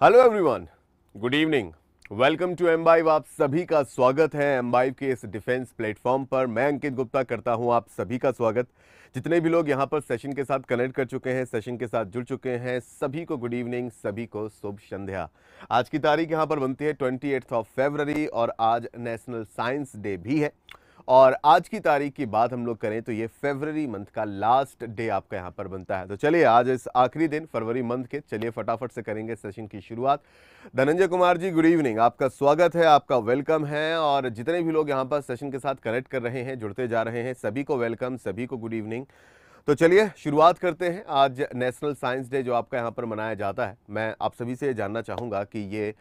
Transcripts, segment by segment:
Hello everyone, good evening welcome to M बाइव आप सभी का स्वागत है एम बाइव के इस डिफेंस प्लेटफॉर्म पर मैं अंकित गुप्ता करता हूं आप सभी का स्वागत जितने भी लोग यहां पर सेशन के साथ कनेक्ट कर चुके हैं सेशन के साथ जुड़ चुके हैं सभी को गुड इवनिंग सभी को शुभ संध्या आज की तारीख यहां पर बनती है ट्वेंटी ऑफ फेबररी और आज नेशनल साइंस डे भी है और आज की तारीख की बात हम लोग करें तो ये फेबररी मंथ का लास्ट डे आपका यहाँ पर बनता है तो चलिए आज इस आखिरी दिन फरवरी मंथ के चलिए फटाफट से करेंगे सेशन की शुरुआत धनंजय कुमार जी गुड इवनिंग आपका स्वागत है आपका वेलकम है और जितने भी लोग यहाँ पर सेशन के साथ कनेक्ट कर रहे हैं जुड़ते जा रहे हैं सभी को वेलकम सभी को गुड इवनिंग तो चलिए शुरुआत करते हैं आज नेशनल साइंस डे जो आपका यहाँ पर मनाया जाता है मैं आप सभी से ये जानना चाहूँगा कि ये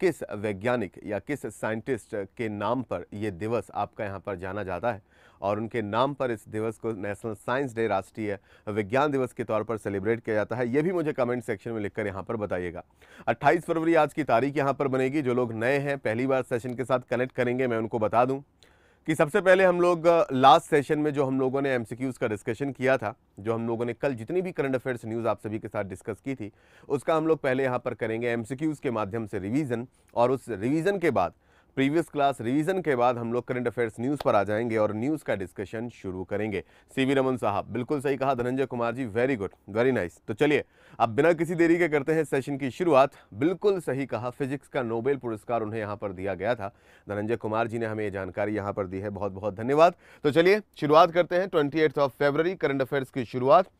किस वैज्ञानिक या किस साइंटिस्ट के नाम पर ये दिवस आपका यहाँ पर जाना जाता है और उनके नाम पर इस दिवस को नेशनल साइंस डे राष्ट्रीय विज्ञान दिवस के तौर पर सेलिब्रेट किया जाता है ये भी मुझे कमेंट सेक्शन में लिखकर यहाँ पर बताइएगा अट्ठाईस फरवरी आज की तारीख यहाँ पर बनेगी जो लोग नए हैं पहली बार सेशन के साथ कनेक्ट करेंगे मैं उनको बता दूँ कि सबसे पहले हम लोग लास्ट सेशन में जो हम लोगों ने एम का डिस्कशन किया था जो हम लोगों ने कल जितनी भी करंट अफेयर्स न्यूज़ आप सभी के साथ डिस्कस की थी उसका हम लोग पहले यहाँ पर करेंगे एम के माध्यम से रिविज़न और उस रिविज़न के बाद प्रीवियस क्लास रिवीजन के बाद हम लोग करंट अफेयर्स न्यूज़ पर आ जाएंगे और न्यूज़ का डिस्कशन शुरू करेंगे सीवी रमन साहब बिल्कुल सही कहा Dhananjay Kumar ji very good very nice तो चलिए अब बिना किसी देरी के करते हैं सेशन की शुरुआत बिल्कुल सही कहा फिजिक्स का नोबेल पुरस्कार उन्हें यहाँ पर दिया गया था धनंजय कुमार जी ने हमें ये जानकारी यहाँ पर दी है बहुत बहुत धन्यवाद तो चलिए शुरुआत करते हैं twenty of February current affairs की शुरुआत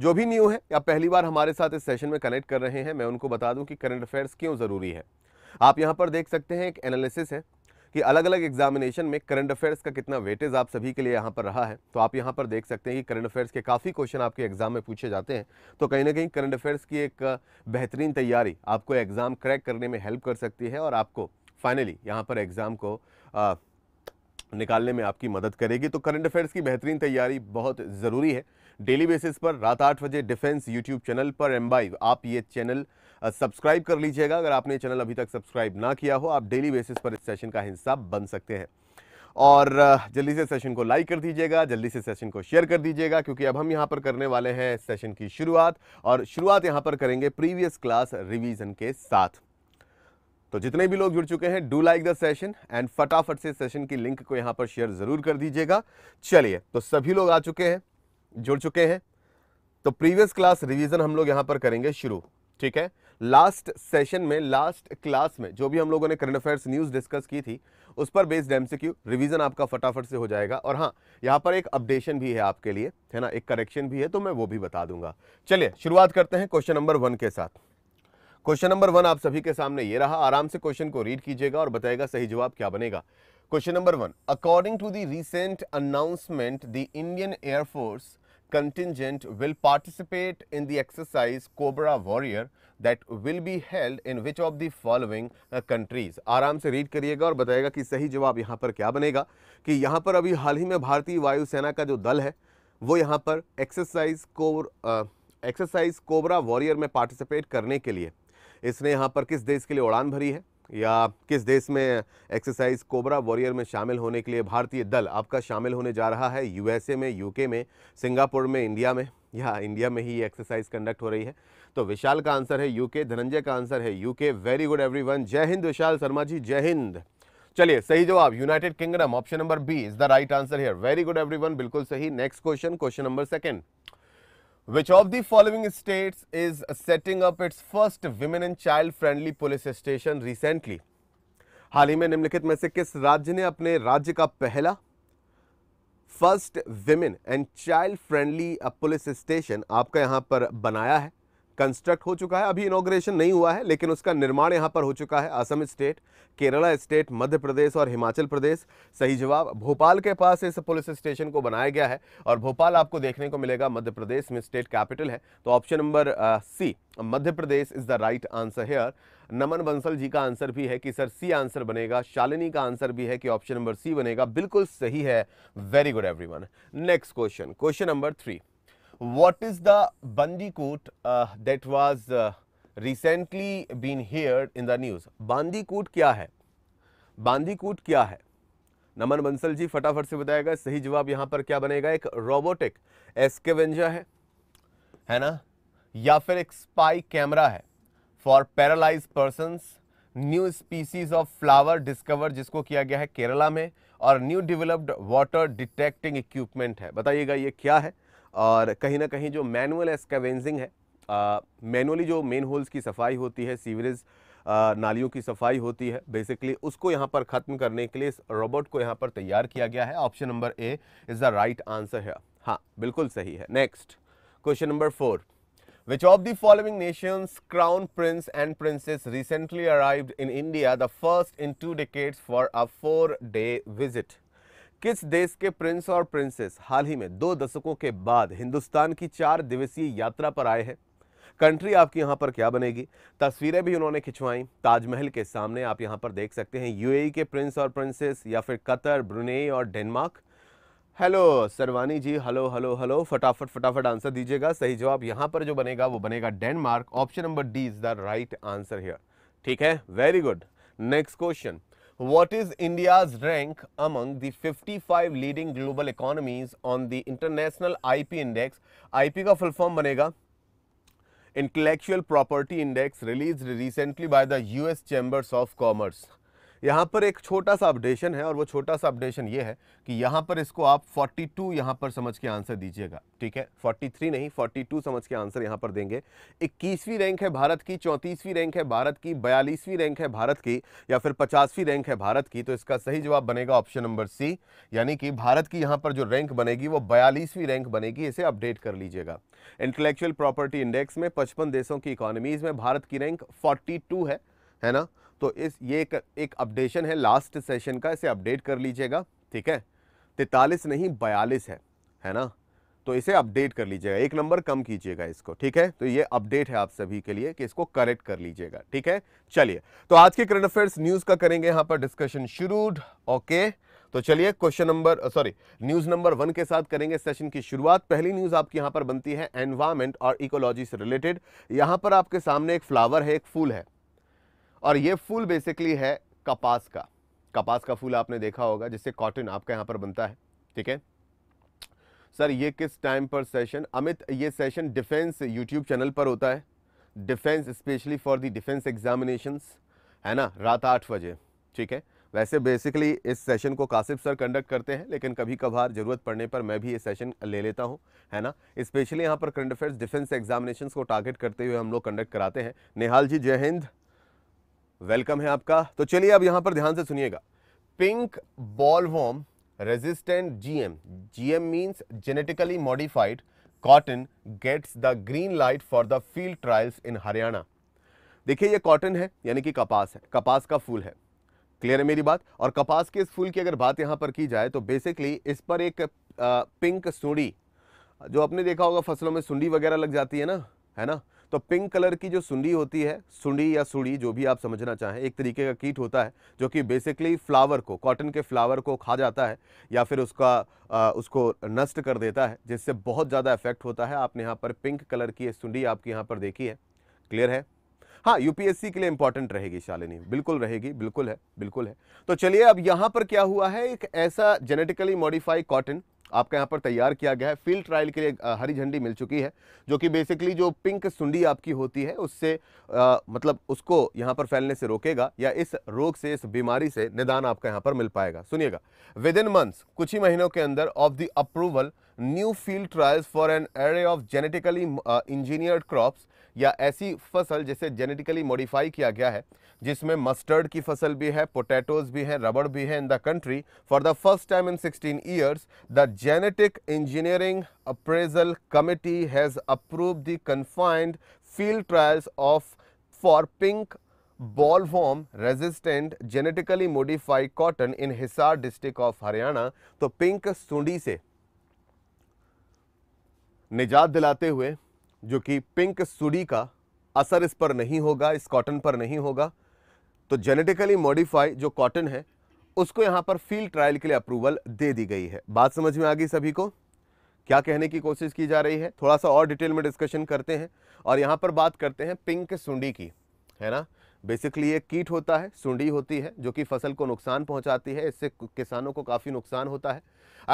जो भी न्यू है या पहली बार हमारे साथ इस सेशन में कनेक्ट कर रहे हैं मैं उनको बता दूं कि करंट अफेयर्स क्यों ज़रूरी है आप यहाँ पर देख सकते हैं एक एनालिसिस है कि अलग अलग एग्जामिनेशन में करंट अफेयर्स का कितना वेटेज आप सभी के लिए यहाँ पर रहा है तो आप यहाँ पर देख सकते हैं कि करंट अफेयर्स के काफ़ी क्वेश्चन आपके एग्जाम में पूछे जाते हैं तो कहीं ना कहीं करंट अफेयर्स की एक बेहतरीन तैयारी आपको एग्ज़ाम क्रैक करने में हेल्प कर सकती है और आपको फाइनली यहाँ पर एग्ज़ाम को आ, निकालने में आपकी मदद करेगी तो करंट अफेयर्स की बेहतरीन तैयारी बहुत ज़रूरी है डेली बेसिस पर रात आठ बजे डिफेंस यूट्यूब चैनल पर एम आप ये चैनल सब्सक्राइब कर लीजिएगा अगर आपने चैनल अभी तक सब्सक्राइब ना किया हो आप डेली बेसिस पर इस सेशन का हिस्सा बन सकते हैं और जल्दी से सेशन को लाइक कर दीजिएगा जल्दी से सेशन को शेयर कर दीजिएगा क्योंकि अब हम यहाँ पर करने वाले हैं सेशन की शुरुआत और शुरुआत यहाँ पर करेंगे प्रीवियस क्लास रिवीजन के साथ तो जितने भी लोग जुड़ चुके हैं do like the session and फटाफट से सेशन की लिंक को यहाँ पर शेयर ज़रूर कर दीजिएगा चलिए तो सभी लोग आ चुके हैं जुड़ चुके हैं तो प्रीवियस क्लास रिवीजन हम लोग यहाँ पर करेंगे शुरू ठीक है लास्ट सेशन में लास्ट क्लास में जो भी हम लोगों ने करंट अफेयर्स न्यूज़ डिस्कस की थी उस पर बेस्ड एम सी रिवीजन आपका फटाफट से हो जाएगा और हाँ यहाँ पर एक अपडेशन भी है आपके लिए है ना एक करेक्शन भी है तो मैं वो भी बता दूंगा चलिए शुरुआत करते हैं क्वेश्चन नंबर वन के साथ क्वेश्चन नंबर वन आप सभी के सामने ये रहा आराम से क्वेश्चन को रीड कीजिएगा और बताएगा सही जवाब क्या बनेगा question number one according to the recent announcement the Indian Air Force contingent will participate in the exercise Cobra Warrior that will be held in which of the following countries आराम से रीड करिएगा और बताएगा कि सही जवाब यहाँ पर क्या बनेगा कि यहाँ पर अभी हाल ही में भारतीय वायुसेना का जो दल है वो यहाँ पर exercise core exercise Cobra Warrior में पार्टिसिपेट करने के लिए इसने यहाँ पर किस देश के लिए उड़ान भरी है या किस देश में एक्सरसाइज कोबरा वॉरियर में शामिल होने के लिए भारतीय दल आपका शामिल होने जा रहा है यूएसए में यूके में सिंगापुर में इंडिया में या इंडिया में ही ये एक्सरसाइज कंडक्ट हो रही है तो विशाल का आंसर है यूके धनंजय का आंसर है यूके वेरी गुड एवरीवन जय हिंद विशाल शर्मा जी जय हिंद चलिए सही जवाब United Kingdom option number B is the right answer here very good everyone बिल्कुल सही next question question number second Which of the following states is setting up its first women and child friendly police station recently हाल ही में निम्नलिखित में से किस राज्य ने अपने राज्य का पहला first women and child friendly police station आपका यहां पर बनाया है कंस्ट्रक्ट हो चुका है अभी इनोग्रेशन नहीं हुआ है लेकिन उसका निर्माण यहाँ पर हो चुका है असम स्टेट केरला स्टेट मध्य प्रदेश और हिमाचल प्रदेश सही जवाब भोपाल के पास इस पुलिस स्टेशन को बनाया गया है और भोपाल आपको देखने को मिलेगा मध्य प्रदेश में स्टेट कैपिटल है तो option number C Madhya Pradesh is the right answer here Naman Bansal ji का आंसर भी है कि सर सी आंसर बनेगा शालिनी का आंसर भी है कि ऑप्शन नंबर सी बनेगा बिल्कुल सही है very good every next question question number three what is the bandicoot uh, that was uh, recently been heard in the news bandicoot क्या है bandicoot क्या है नमन बंसल जी फटाफट से बताएगा सही जवाब यहां पर क्या बनेगा एक रोबोटिक एस्केवेंजर है है ना या फिर एक स्पाई कैमरा है for paralyse person new species of flower discover जिसको किया गया है केरला में और new developed water detecting equipment है बताइएगा ये क्या है और कहीं ना कहीं जो मैनुअल एस्कावेंजिंग है मैनुअली जो मेन होल्स की सफाई होती है सीवरेज नालियों की सफाई होती है बेसिकली उसको यहाँ पर ख़त्म करने के लिए इस रोबोट को यहाँ पर तैयार किया गया है option number A is the right answer है हाँ बिल्कुल सही है next question number four which of the following nations crown prince and princess recently arrived in India the first in two decades for a four day visit किस देश के Prince और princess हाल ही में दो दशकों के बाद हिंदुस्तान की चार दिवसीय यात्रा पर आए हैं कंट्री आपकी यहां पर क्या बनेगी तस्वीरें भी उन्होंने खिंचवाई ताजमहल के सामने आप यहां पर देख सकते हैं यूएई के प्रिंस और प्रिंसेस या फिर कतर ब्रुनेई और Denmark hello Sarvani ji hello hello hello फटाफट फटाफट आंसर दीजिएगा सही जवाब यहां पर जो बनेगा वो बनेगा Denmark option number D is the right answer here ठीक है very good next question What is India's rank among the 55 leading global economies on the International IP Index? IP का full form बनेगा Intellectual Property Index released recently by the US Chambers of Commerce. यहाँ पर एक छोटा सा updation है और वो छोटा सा अपडेशन ये है कि यहाँ पर इसको आप 42 टू यहाँ पर समझ के आंसर दीजिएगा ठीक है 43 नहीं 42 समझ के आंसर यहाँ पर देंगे 21वीं रैंक है भारत की 34वीं रैंक है भारत की 42वीं रैंक है भारत की या फिर 50वीं रैंक है भारत की तो इसका सही जवाब बनेगा ऑप्शन नंबर सी यानी कि भारत की यहाँ पर जो रैंक बनेगी वो बयालीसवीं रैंक बनेगी इसे अपडेट कर लीजिएगा इंटेलेक्चुअल प्रॉपर्टी इंडेक्स में पचपन देशों की इकोनॉमीज़ में भारत की रैंक फोर्टी है है ना तो इस ये एक, एक अपडेशन है लास्ट सेशन का इसे अपडेट कर लीजिएगा ठीक है तैतालीस नहीं बयालीस है है ना तो इसे अपडेट कर लीजिएगा एक नंबर कम कीजिएगा इसको ठीक है तो ये अपडेट है आप सभी के लिए कि इसको करेक्ट कर लीजिएगा ठीक है चलिए तो आज के करंट अफेयर्स न्यूज का करेंगे यहां पर डिस्कशन शुरू ओके तो चलिए question number sorry news number one के साथ करेंगे सेशन की शुरुआत पहली न्यूज आपकी यहां पर बनती है एनवायरमेंट और इकोलॉजी से रिलेटेड यहां पर आपके सामने एक फ्लावर है एक फूल है और ये फूल बेसिकली है कपास का कपास का फूल आपने देखा होगा जिससे कॉटन आपका यहाँ पर बनता है ठीक है सर ये किस टाइम पर सेशन अमित ये सेशन डिफेंस यूट्यूब चैनल पर होता है defence specially for the defence examinations है ना रात आठ बजे ठीक है वैसे बेसिकली इस सेशन को कासिफ सर कंडक्ट करते हैं लेकिन कभी कभार ज़रूरत पड़ने पर मैं भी ये सेशन ले लेता हूँ है ना स्पेशली यहाँ पर करंट अफेयर्स डिफेंस एग्जामिनेशंस को टारगेट करते हुए हम लोग कंडक्ट कराते हैं नेहाल जी जय हिंद वेलकम है आपका तो चलिए अब यहां पर ध्यान से सुनिएगा pink bollworm resistant GM GM means genetically modified cotton gets the green light for the field trials in Haryana देखिए ये कॉटन है यानी कि कपास है कपास का फूल है क्लियर है मेरी बात और कपास के इस फूल की अगर बात यहाँ पर की जाए तो बेसिकली इस पर एक पिंक सूढ़ी जो आपने देखा होगा फसलों में सुंडी वगैरह लग जाती है ना है ना तो पिंक कलर की जो सुंडी होती है सुंडी या सुड़ी जो भी आप समझना चाहें एक तरीके का कीट होता है जो कि बेसिकली फ्लावर को कॉटन के फ्लावर को खा जाता है या फिर उसका आ, उसको नष्ट कर देता है जिससे बहुत ज़्यादा इफेक्ट होता है आपने यहाँ पर पिंक कलर की सुंडी आपकी यहाँ पर देखी है क्लियर है हाँ यूपीएससी के लिए इंपॉर्टेंट रहेगी शालिनी बिल्कुल रहेगी बिल्कुल है बिल्कुल है तो चलिए अब यहाँ पर क्या हुआ है एक ऐसा जेनेटिकली मॉडिफाई कॉटन आपका यहाँ पर तैयार किया गया है फील्ड ट्रायल के लिए हरी झंडी मिल चुकी है जो कि बेसिकली जो पिंक सुंडी आपकी होती है उससे आ, मतलब उसको यहाँ पर फैलने से रोकेगा या इस रोग से इस बीमारी से निदान आपका यहाँ पर मिल पाएगा सुनिएगा विद इन मंथ्स कुछ ही महीनों के अंदर of the approval new field trials for an array of genetically engineered crops या ऐसी फसल जिसे जेनेटिकली मॉडिफाई किया गया है जिसमें मस्टर्ड की फसल भी है पोटैटोज भी हैं रबड़ भी है in the country for the first time in 16 years the genetic engineering appraisal committee has approve the confined field trials of for pink bollworm resistant genetically modified cotton in Hisar district of Haryana तो pink सुंडी से निजात दिलाते हुए जो कि pink सुडी का असर इस पर नहीं होगा इस कॉटन पर नहीं होगा तो जेनेटिकली मॉडिफाई जो कॉटन है उसको यहाँ पर फील्ड ट्रायल के लिए अप्रूवल दे दी गई है बात समझ में आ गई सभी को क्या कहने की कोशिश की जा रही है थोड़ा सा और डिटेल में डिस्कशन करते हैं और यहाँ पर बात करते हैं पिंक सुंडी की है ना बेसिकली ये कीट होता है सुंडी होती है जो कि फसल को नुकसान पहुंचाती है इससे किसानों को काफ़ी नुकसान होता है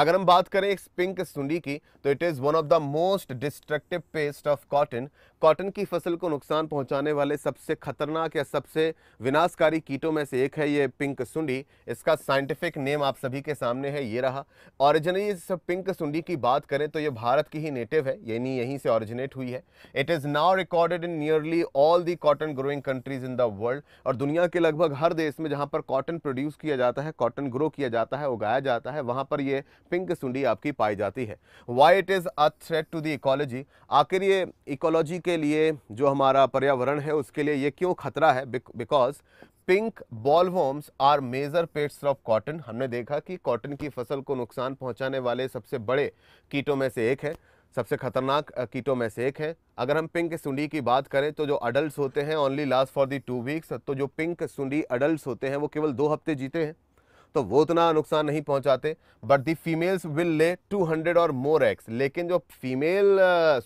अगर हम बात करें इस पिंक सुंडी की तो it is one of the most destructive pest of cotton cotton की फसल को नुकसान पहुंचाने वाले सबसे खतरनाक या सबसे विनाशकारी कीटों में से एक है ये पिंक सुंडी इसका साइंटिफिक नेम आप सभी के सामने है ये रहा ऑरिजिनली इस पिंक सुंडी की बात करें तो ये भारत की ही नेटिव है यानी यहीं से ऑरिजिनेट हुई है it is now recorded in nearly all the cotton growing countries in the world और दुनिया के लगभग हर देश में जहाँ पर कॉटन प्रोड्यूस किया जाता है कॉटन ग्रो किया जाता है उगाया जाता है वहाँ पर यह पिंक सुंडी आपकी पाई जाती है why it is a threat to the ecology आखिर ये इकोलॉजी के के लिए जो हमारा पर्यावरण है उसके लिए ये क्यों खतरा है because pink bollworms are major pests of cotton हमने देखा कि कॉटन की फसल को नुकसान पहुंचाने वाले सबसे बड़े कीटों में से एक है सबसे खतरनाक कीटों में से एक है अगर हम पिंक सुंडी की बात करें तो जो अडल्ट होते हैं only last for the two weeks तो जो पिंक सुंडी अडल्ट होते हैं वो केवल दो हफ्ते जीते हैं तो वो उतना नुकसान नहीं पहुंचाते but the females will lay 200 और मोर एक्स लेकिन जो फीमेल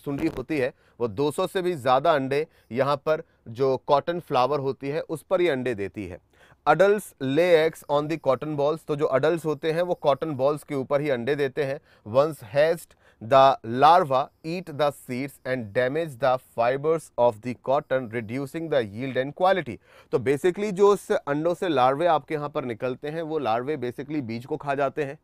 सुंडी होती है वो 200 से भी ज़्यादा अंडे यहाँ पर जो कॉटन फ्लावर होती है उस पर ही अंडे देती है adult lay eggs on the cotton bolls तो जो अडल्ट होते हैं वो कॉटन बॉल्स के ऊपर ही अंडे देते हैं once hatched The larvae eat the seeds and damage the fibers of the cotton, reducing the yield and quality. तो basically जो उस अंडों से लार्वे आपके यहाँ पर निकलते हैं वो लार्वे बेसिकली बीज को खा जाते हैं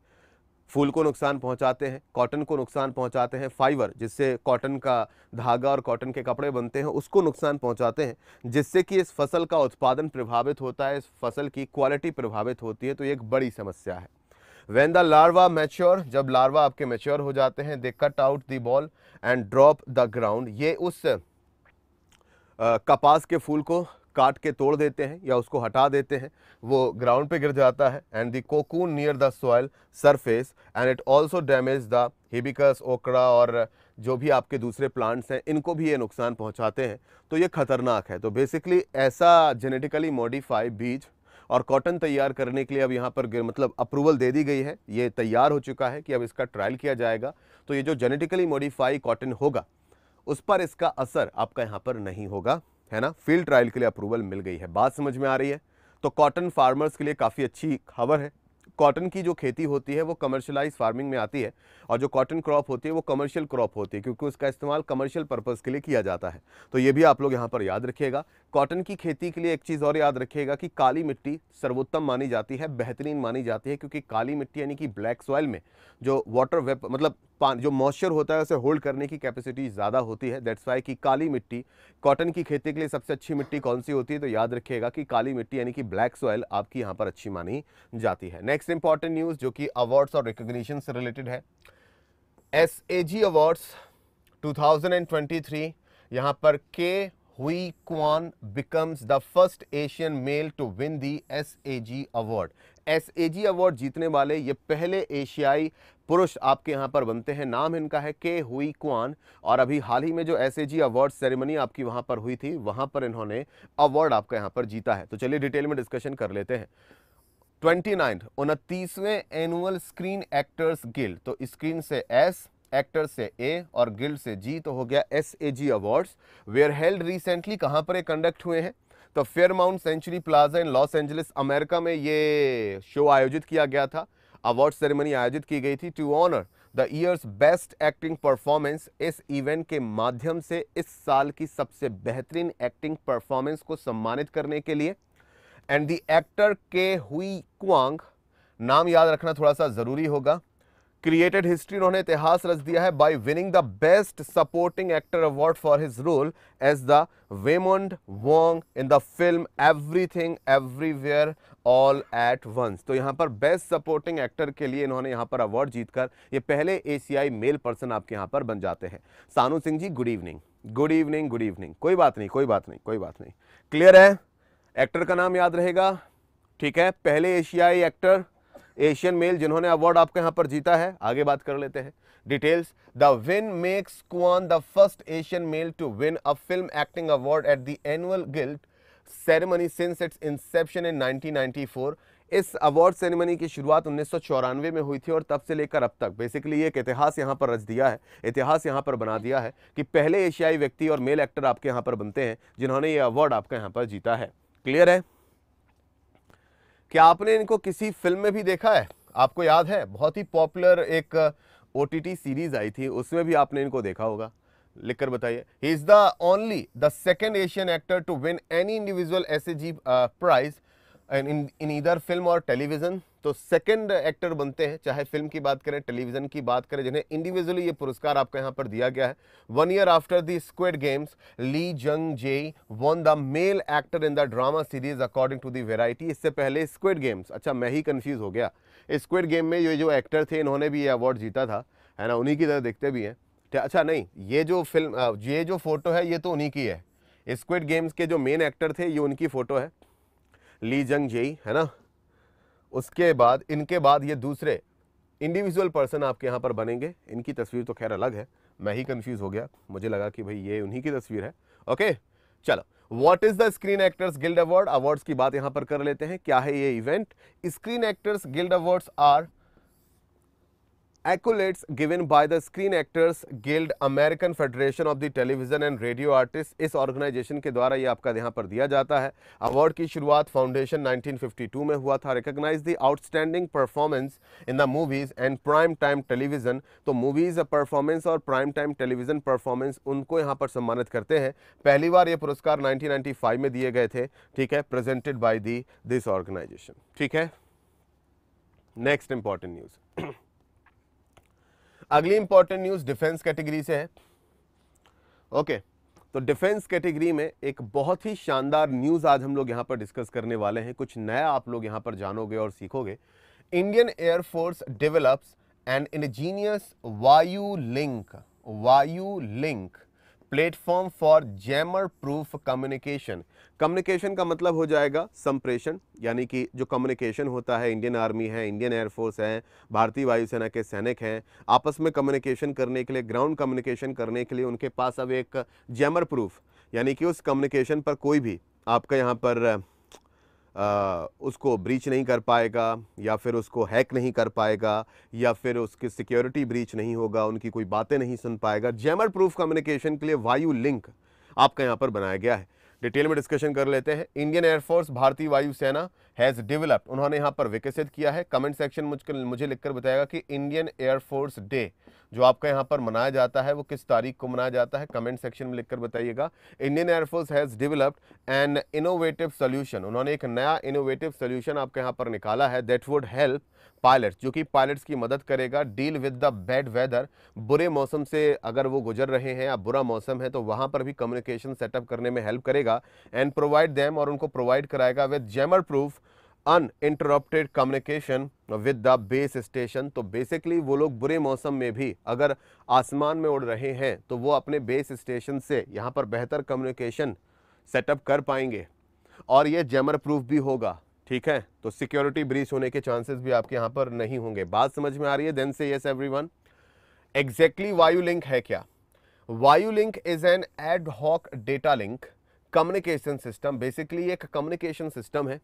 फूल को नुकसान पहुंचाते हैं कॉटन को नुकसान पहुंचाते हैं फाइबर जिससे कॉटन का धागा और कॉटन के कपड़े बनते हैं उसको नुकसान पहुंचाते हैं जिससे कि इस फसल का उत्पादन प्रभावित होता है इस फसल की क्वालिटी प्रभावित होती है तो ये एक बड़ी समस्या है वेन द लार्वा मैच्योर जब लार्वा आपके मैच्योर हो जाते हैं they cut out the boll and drop the ground ये उस आ, कपास के फूल को काट के तोड़ देते हैं या उसको हटा देते हैं वो ग्राउंड पे गिर जाता है and the cocoon near the soil surface and it also damage the hibiscus okra और जो भी आपके दूसरे प्लांट्स हैं इनको भी ये नुकसान पहुंचाते हैं तो ये ख़तरनाक है तो बेसिकली ऐसा जेनेटिकली मॉडिफाई बीज और कॉटन तैयार करने के लिए अब यहाँ पर मतलब अप्रूवल दे दी गई है ये तैयार हो चुका है कि अब इसका ट्रायल किया जाएगा तो ये जो जेनेटिकली मॉडिफाई कॉटन होगा उस पर इसका असर आपका यहाँ पर नहीं होगा है ना फील्ड ट्रायल के लिए अप्रूवल मिल गई है बात समझ में आ रही है तो कॉटन फार्मर्स के लिए काफ़ी अच्छी खबर है कॉटन की जो खेती होती है वो कमर्शलाइज फार्मिंग में आती है और जो कॉटन क्रॉप होती है वो कमर्शियल क्रॉप होती है क्योंकि उसका इस्तेमाल कमर्शियल पर्पज़ के लिए किया जाता है तो ये भी आप लोग यहाँ पर याद रखिएगा कॉटन की खेती के लिए एक चीज़ और याद रखिएगा कि काली मिट्टी सर्वोत्तम मानी जाती है बेहतरीन मानी जाती है क्योंकि काली मिट्टी यानी कि ब्लैक सॉइल में जो वाटर वेप मतलब पान जो मॉइस्चर होता है उसे होल्ड करने की कैपेसिटी ज़्यादा होती है दैट्स वाई कि काली मिट्टी कॉटन की खेती के लिए सबसे अच्छी मिट्टी कौन सी होती है तो याद रखिएगा कि काली मिट्टी यानी कि ब्लैक सॉइल आपकी यहाँ पर अच्छी मानी जाती है नेक्स्ट इंपॉर्टेंट न्यूज़ जो कि अवार्ड्स और रिकोगशन से रिलेटेड है एस अवार्ड्स टू थ्री यहाँ पर के हुई first Asian male to win the S A G award S A G award जीतने वाले ये पहले एशियाई पुरुष आपके यहाँ पर बनते हैं नाम इनका है के हुई क्वान और अभी हाल ही में जो S A G award ceremony आपकी वहाँ पर हुई थी वहाँ पर इन्होंने अवार्ड आपका यहाँ पर जीता है तो चलिए डिटेल में डिस्कशन कर लेते हैं ट्वेंटी नाइन्थ उनतीसवें एनुअल स्क्रीन एक्टर्स गिल्ड तो स्क्रीन से एस एक्टर्स से ए और गिल्ड से जी तो हो गया S A G awards were held recently कहाँ पर कंडक्ट हुए हैं तो Fairmont Century Plaza in Los Angeles America में ये शो आयोजित किया गया था अवार्ड सेरेमनी आयोजित की गई थी to honour the year's best acting performance इस इवेंट के माध्यम से इस साल की सबसे बेहतरीन एक्टिंग परफॉर्मेंस को सम्मानित करने के लिए एंड द एक्टर के हुई क्वांग नाम याद रखना थोड़ा सा ज़रूरी होगा क्रिएटेड हिस्ट्री उन्होंने इतिहास रच दिया है by winning the best supporting actor award for his role as the Waymond Wong in the film Everything Everywhere All at Once तो यहाँ पर बेस्ट सपोर्टिंग एक्टर के लिए इन्होंने यहाँ पर अवार्ड जीतकर ये पहले एशियाई मेल पर्सन आपके यहाँ पर बन जाते हैं Sanu Singh ji good evening good evening good evening कोई बात नहीं कोई बात नहीं कोई बात नहीं क्लियर है एक्टर का नाम याद रहेगा ठीक है पहले एशियाई एक्टर एशियन मेल जिन्होंने अवार्ड आपके यहाँ पर जीता है आगे बात कर लेते हैं details the win makes Quan the first Asian male to win a film acting award at the annual guild ceremony since its inception in 1994 इस अवार्ड सेरेमनी की शुरुआत उन्नीस में हुई थी और तब से लेकर अब तक बेसिकली एक इतिहास यहाँ पर रच दिया है इतिहास यहाँ पर बना दिया है कि पहले एशियाई व्यक्ति और मेल एक्टर आपके यहाँ पर बनते हैं जिन्होंने ये अवार्ड आपके यहाँ पर जीता है क्लियर है क्या आपने इनको किसी फिल्म में भी देखा है आपको याद है बहुत ही पॉपुलर एक ओ सीरीज़ आई थी उसमें भी आपने इनको देखा होगा लिखकर बताइए he is the only the second Asian actor to win any individual S A G prize in in इधर फिल्म और टेलीविज़न तो सेकंड एक्टर बनते हैं चाहे फिल्म की बात करें टेलीविजन की बात करें जिन्हें इंडिविजुअली ये पुरस्कार आपको यहाँ पर दिया गया है one year after the squid games Lee Jung Jae won the male actor in the drama series according to the Variety इससे पहले स्क्वेड गेम्स अच्छा मैं ही कन्फ्यूज़ हो गया स्क्वेड गेम में ये जो एक्टर थे इन्होंने भी ये अवार्ड जीता था है ना उन्हीं की तरह देखते भी हैं तो अच्छा नहीं ये जो फिल्म ये जो फ़ोटो है ये तो उन्हीं की है स्क्वेड गेम्स के जो मेन एक्टर थे ये उनकी फ़ोटो है ली जंग जेई है ना उसके बाद इनके बाद ये दूसरे इंडिविजुअल पर्सन आपके यहाँ पर बनेंगे इनकी तस्वीर तो खैर अलग है मैं ही कंफ्यूज हो गया मुझे लगा कि भाई ये उन्हीं की तस्वीर है ओके चलो what is the Screen Actors Guild award awards की बात यहां पर कर लेते हैं क्या है ये event Screen Actors Guild awards are accolades given by the Screen Actors Guild American Federation of the Television and Radio Artist इस ऑर्गेनाइजेशन के द्वारा ये आपका यहाँ पर दिया जाता है अवार्ड की शुरुआत फाउंडेशन 1952 में हुआ था recognise the outstanding performance in the movies and prime time television तो मूवीज़ परफॉर्मेंस और प्राइम टाइम टेलीविज़न परफॉर्मेंस उनको यहाँ पर सम्मानित करते हैं पहली बार ये पुरस्कार 1995 में दिए गए थे ठीक है presented by the this organisation ठीक है नेक्स्ट इंपॉर्टेंट न्यूज़ अगली इंपॉर्टेंट न्यूज डिफेंस कैटेगरी से है ओके तो डिफेंस कैटेगरी में एक बहुत ही शानदार न्यूज़ आज हम लोग यहां पर डिस्कस करने वाले हैं कुछ नया आप लोग यहां पर जानोगे और सीखोगे Indian Air Force develops an ingenious Vayu link Vayu link platform for jammer proof communication communication का मतलब हो जाएगा संप्रेषण यानी कि जो कम्युनिकेशन होता है इंडियन आर्मी है इंडियन एयरफोर्स है भारतीय वायुसेना के सैनिक हैं आपस में कम्युनिकेशन करने के लिए ग्राउंड कम्युनिकेशन करने के लिए उनके पास अब एक जैमर प्रूफ यानी कि उस कम्युनिकेशन पर कोई भी आपका यहाँ पर आ, उसको ब्रीच नहीं कर पाएगा या फिर उसको हैक नहीं कर पाएगा या फिर उसकी सिक्योरिटी ब्रीच नहीं होगा उनकी कोई बातें नहीं सुन पाएगा जैमर प्रूफ कम्युनिकेशन के लिए वायु लिंक आपका यहाँ पर बनाया गया है डिटेल में डिस्कशन कर लेते हैं इंडियन एयरफोर्स भारतीय वायुसेना हैज़ डेवलप्ड उन्होंने यहाँ पर विकसित किया है कमेंट सेक्शन मुझे मुझे लिखकर बताएगा कि इंडियन एयरफोर्स डे जो आपका यहाँ पर मनाया जाता है वो किस तारीख को मनाया जाता है कमेंट सेक्शन में लिखकर बताइएगा Indian Air Force has developed an innovative solution उन्होंने एक नया इनोवेटिव सोल्यूशन आपके यहाँ पर निकाला है दैट वुड हेल्प पायलट्स जो कि पायलट्स की मदद करेगा deal with the bad weather बुरे मौसम से अगर वो गुजर रहे हैं या बुरा मौसम है तो वहाँ पर भी कम्युनिकेशन सेटअप करने में हेल्प करेगा एंड प्रोवाइड देम और उनको प्रोवाइड कराएगा with jammer proof uninterrupted communication with the base station तो बेसिकली वो लोग बुरे मौसम में भी अगर आसमान में उड़ रहे हैं तो वो अपने बेस स्टेशन से यहाँ पर बेहतर कम्युनिकेशन सेटअप कर पाएंगे और ये जैमर प्रूफ भी होगा ठीक है तो सिक्योरिटी ब्रीच होने के चांसेस भी आपके यहाँ पर नहीं होंगे बात समझ में आ रही है देन से yes one exactly Vayu link है क्या Vayu link is an ad hoc data link communication system basically एक कम्युनिकेशन सिस्टम है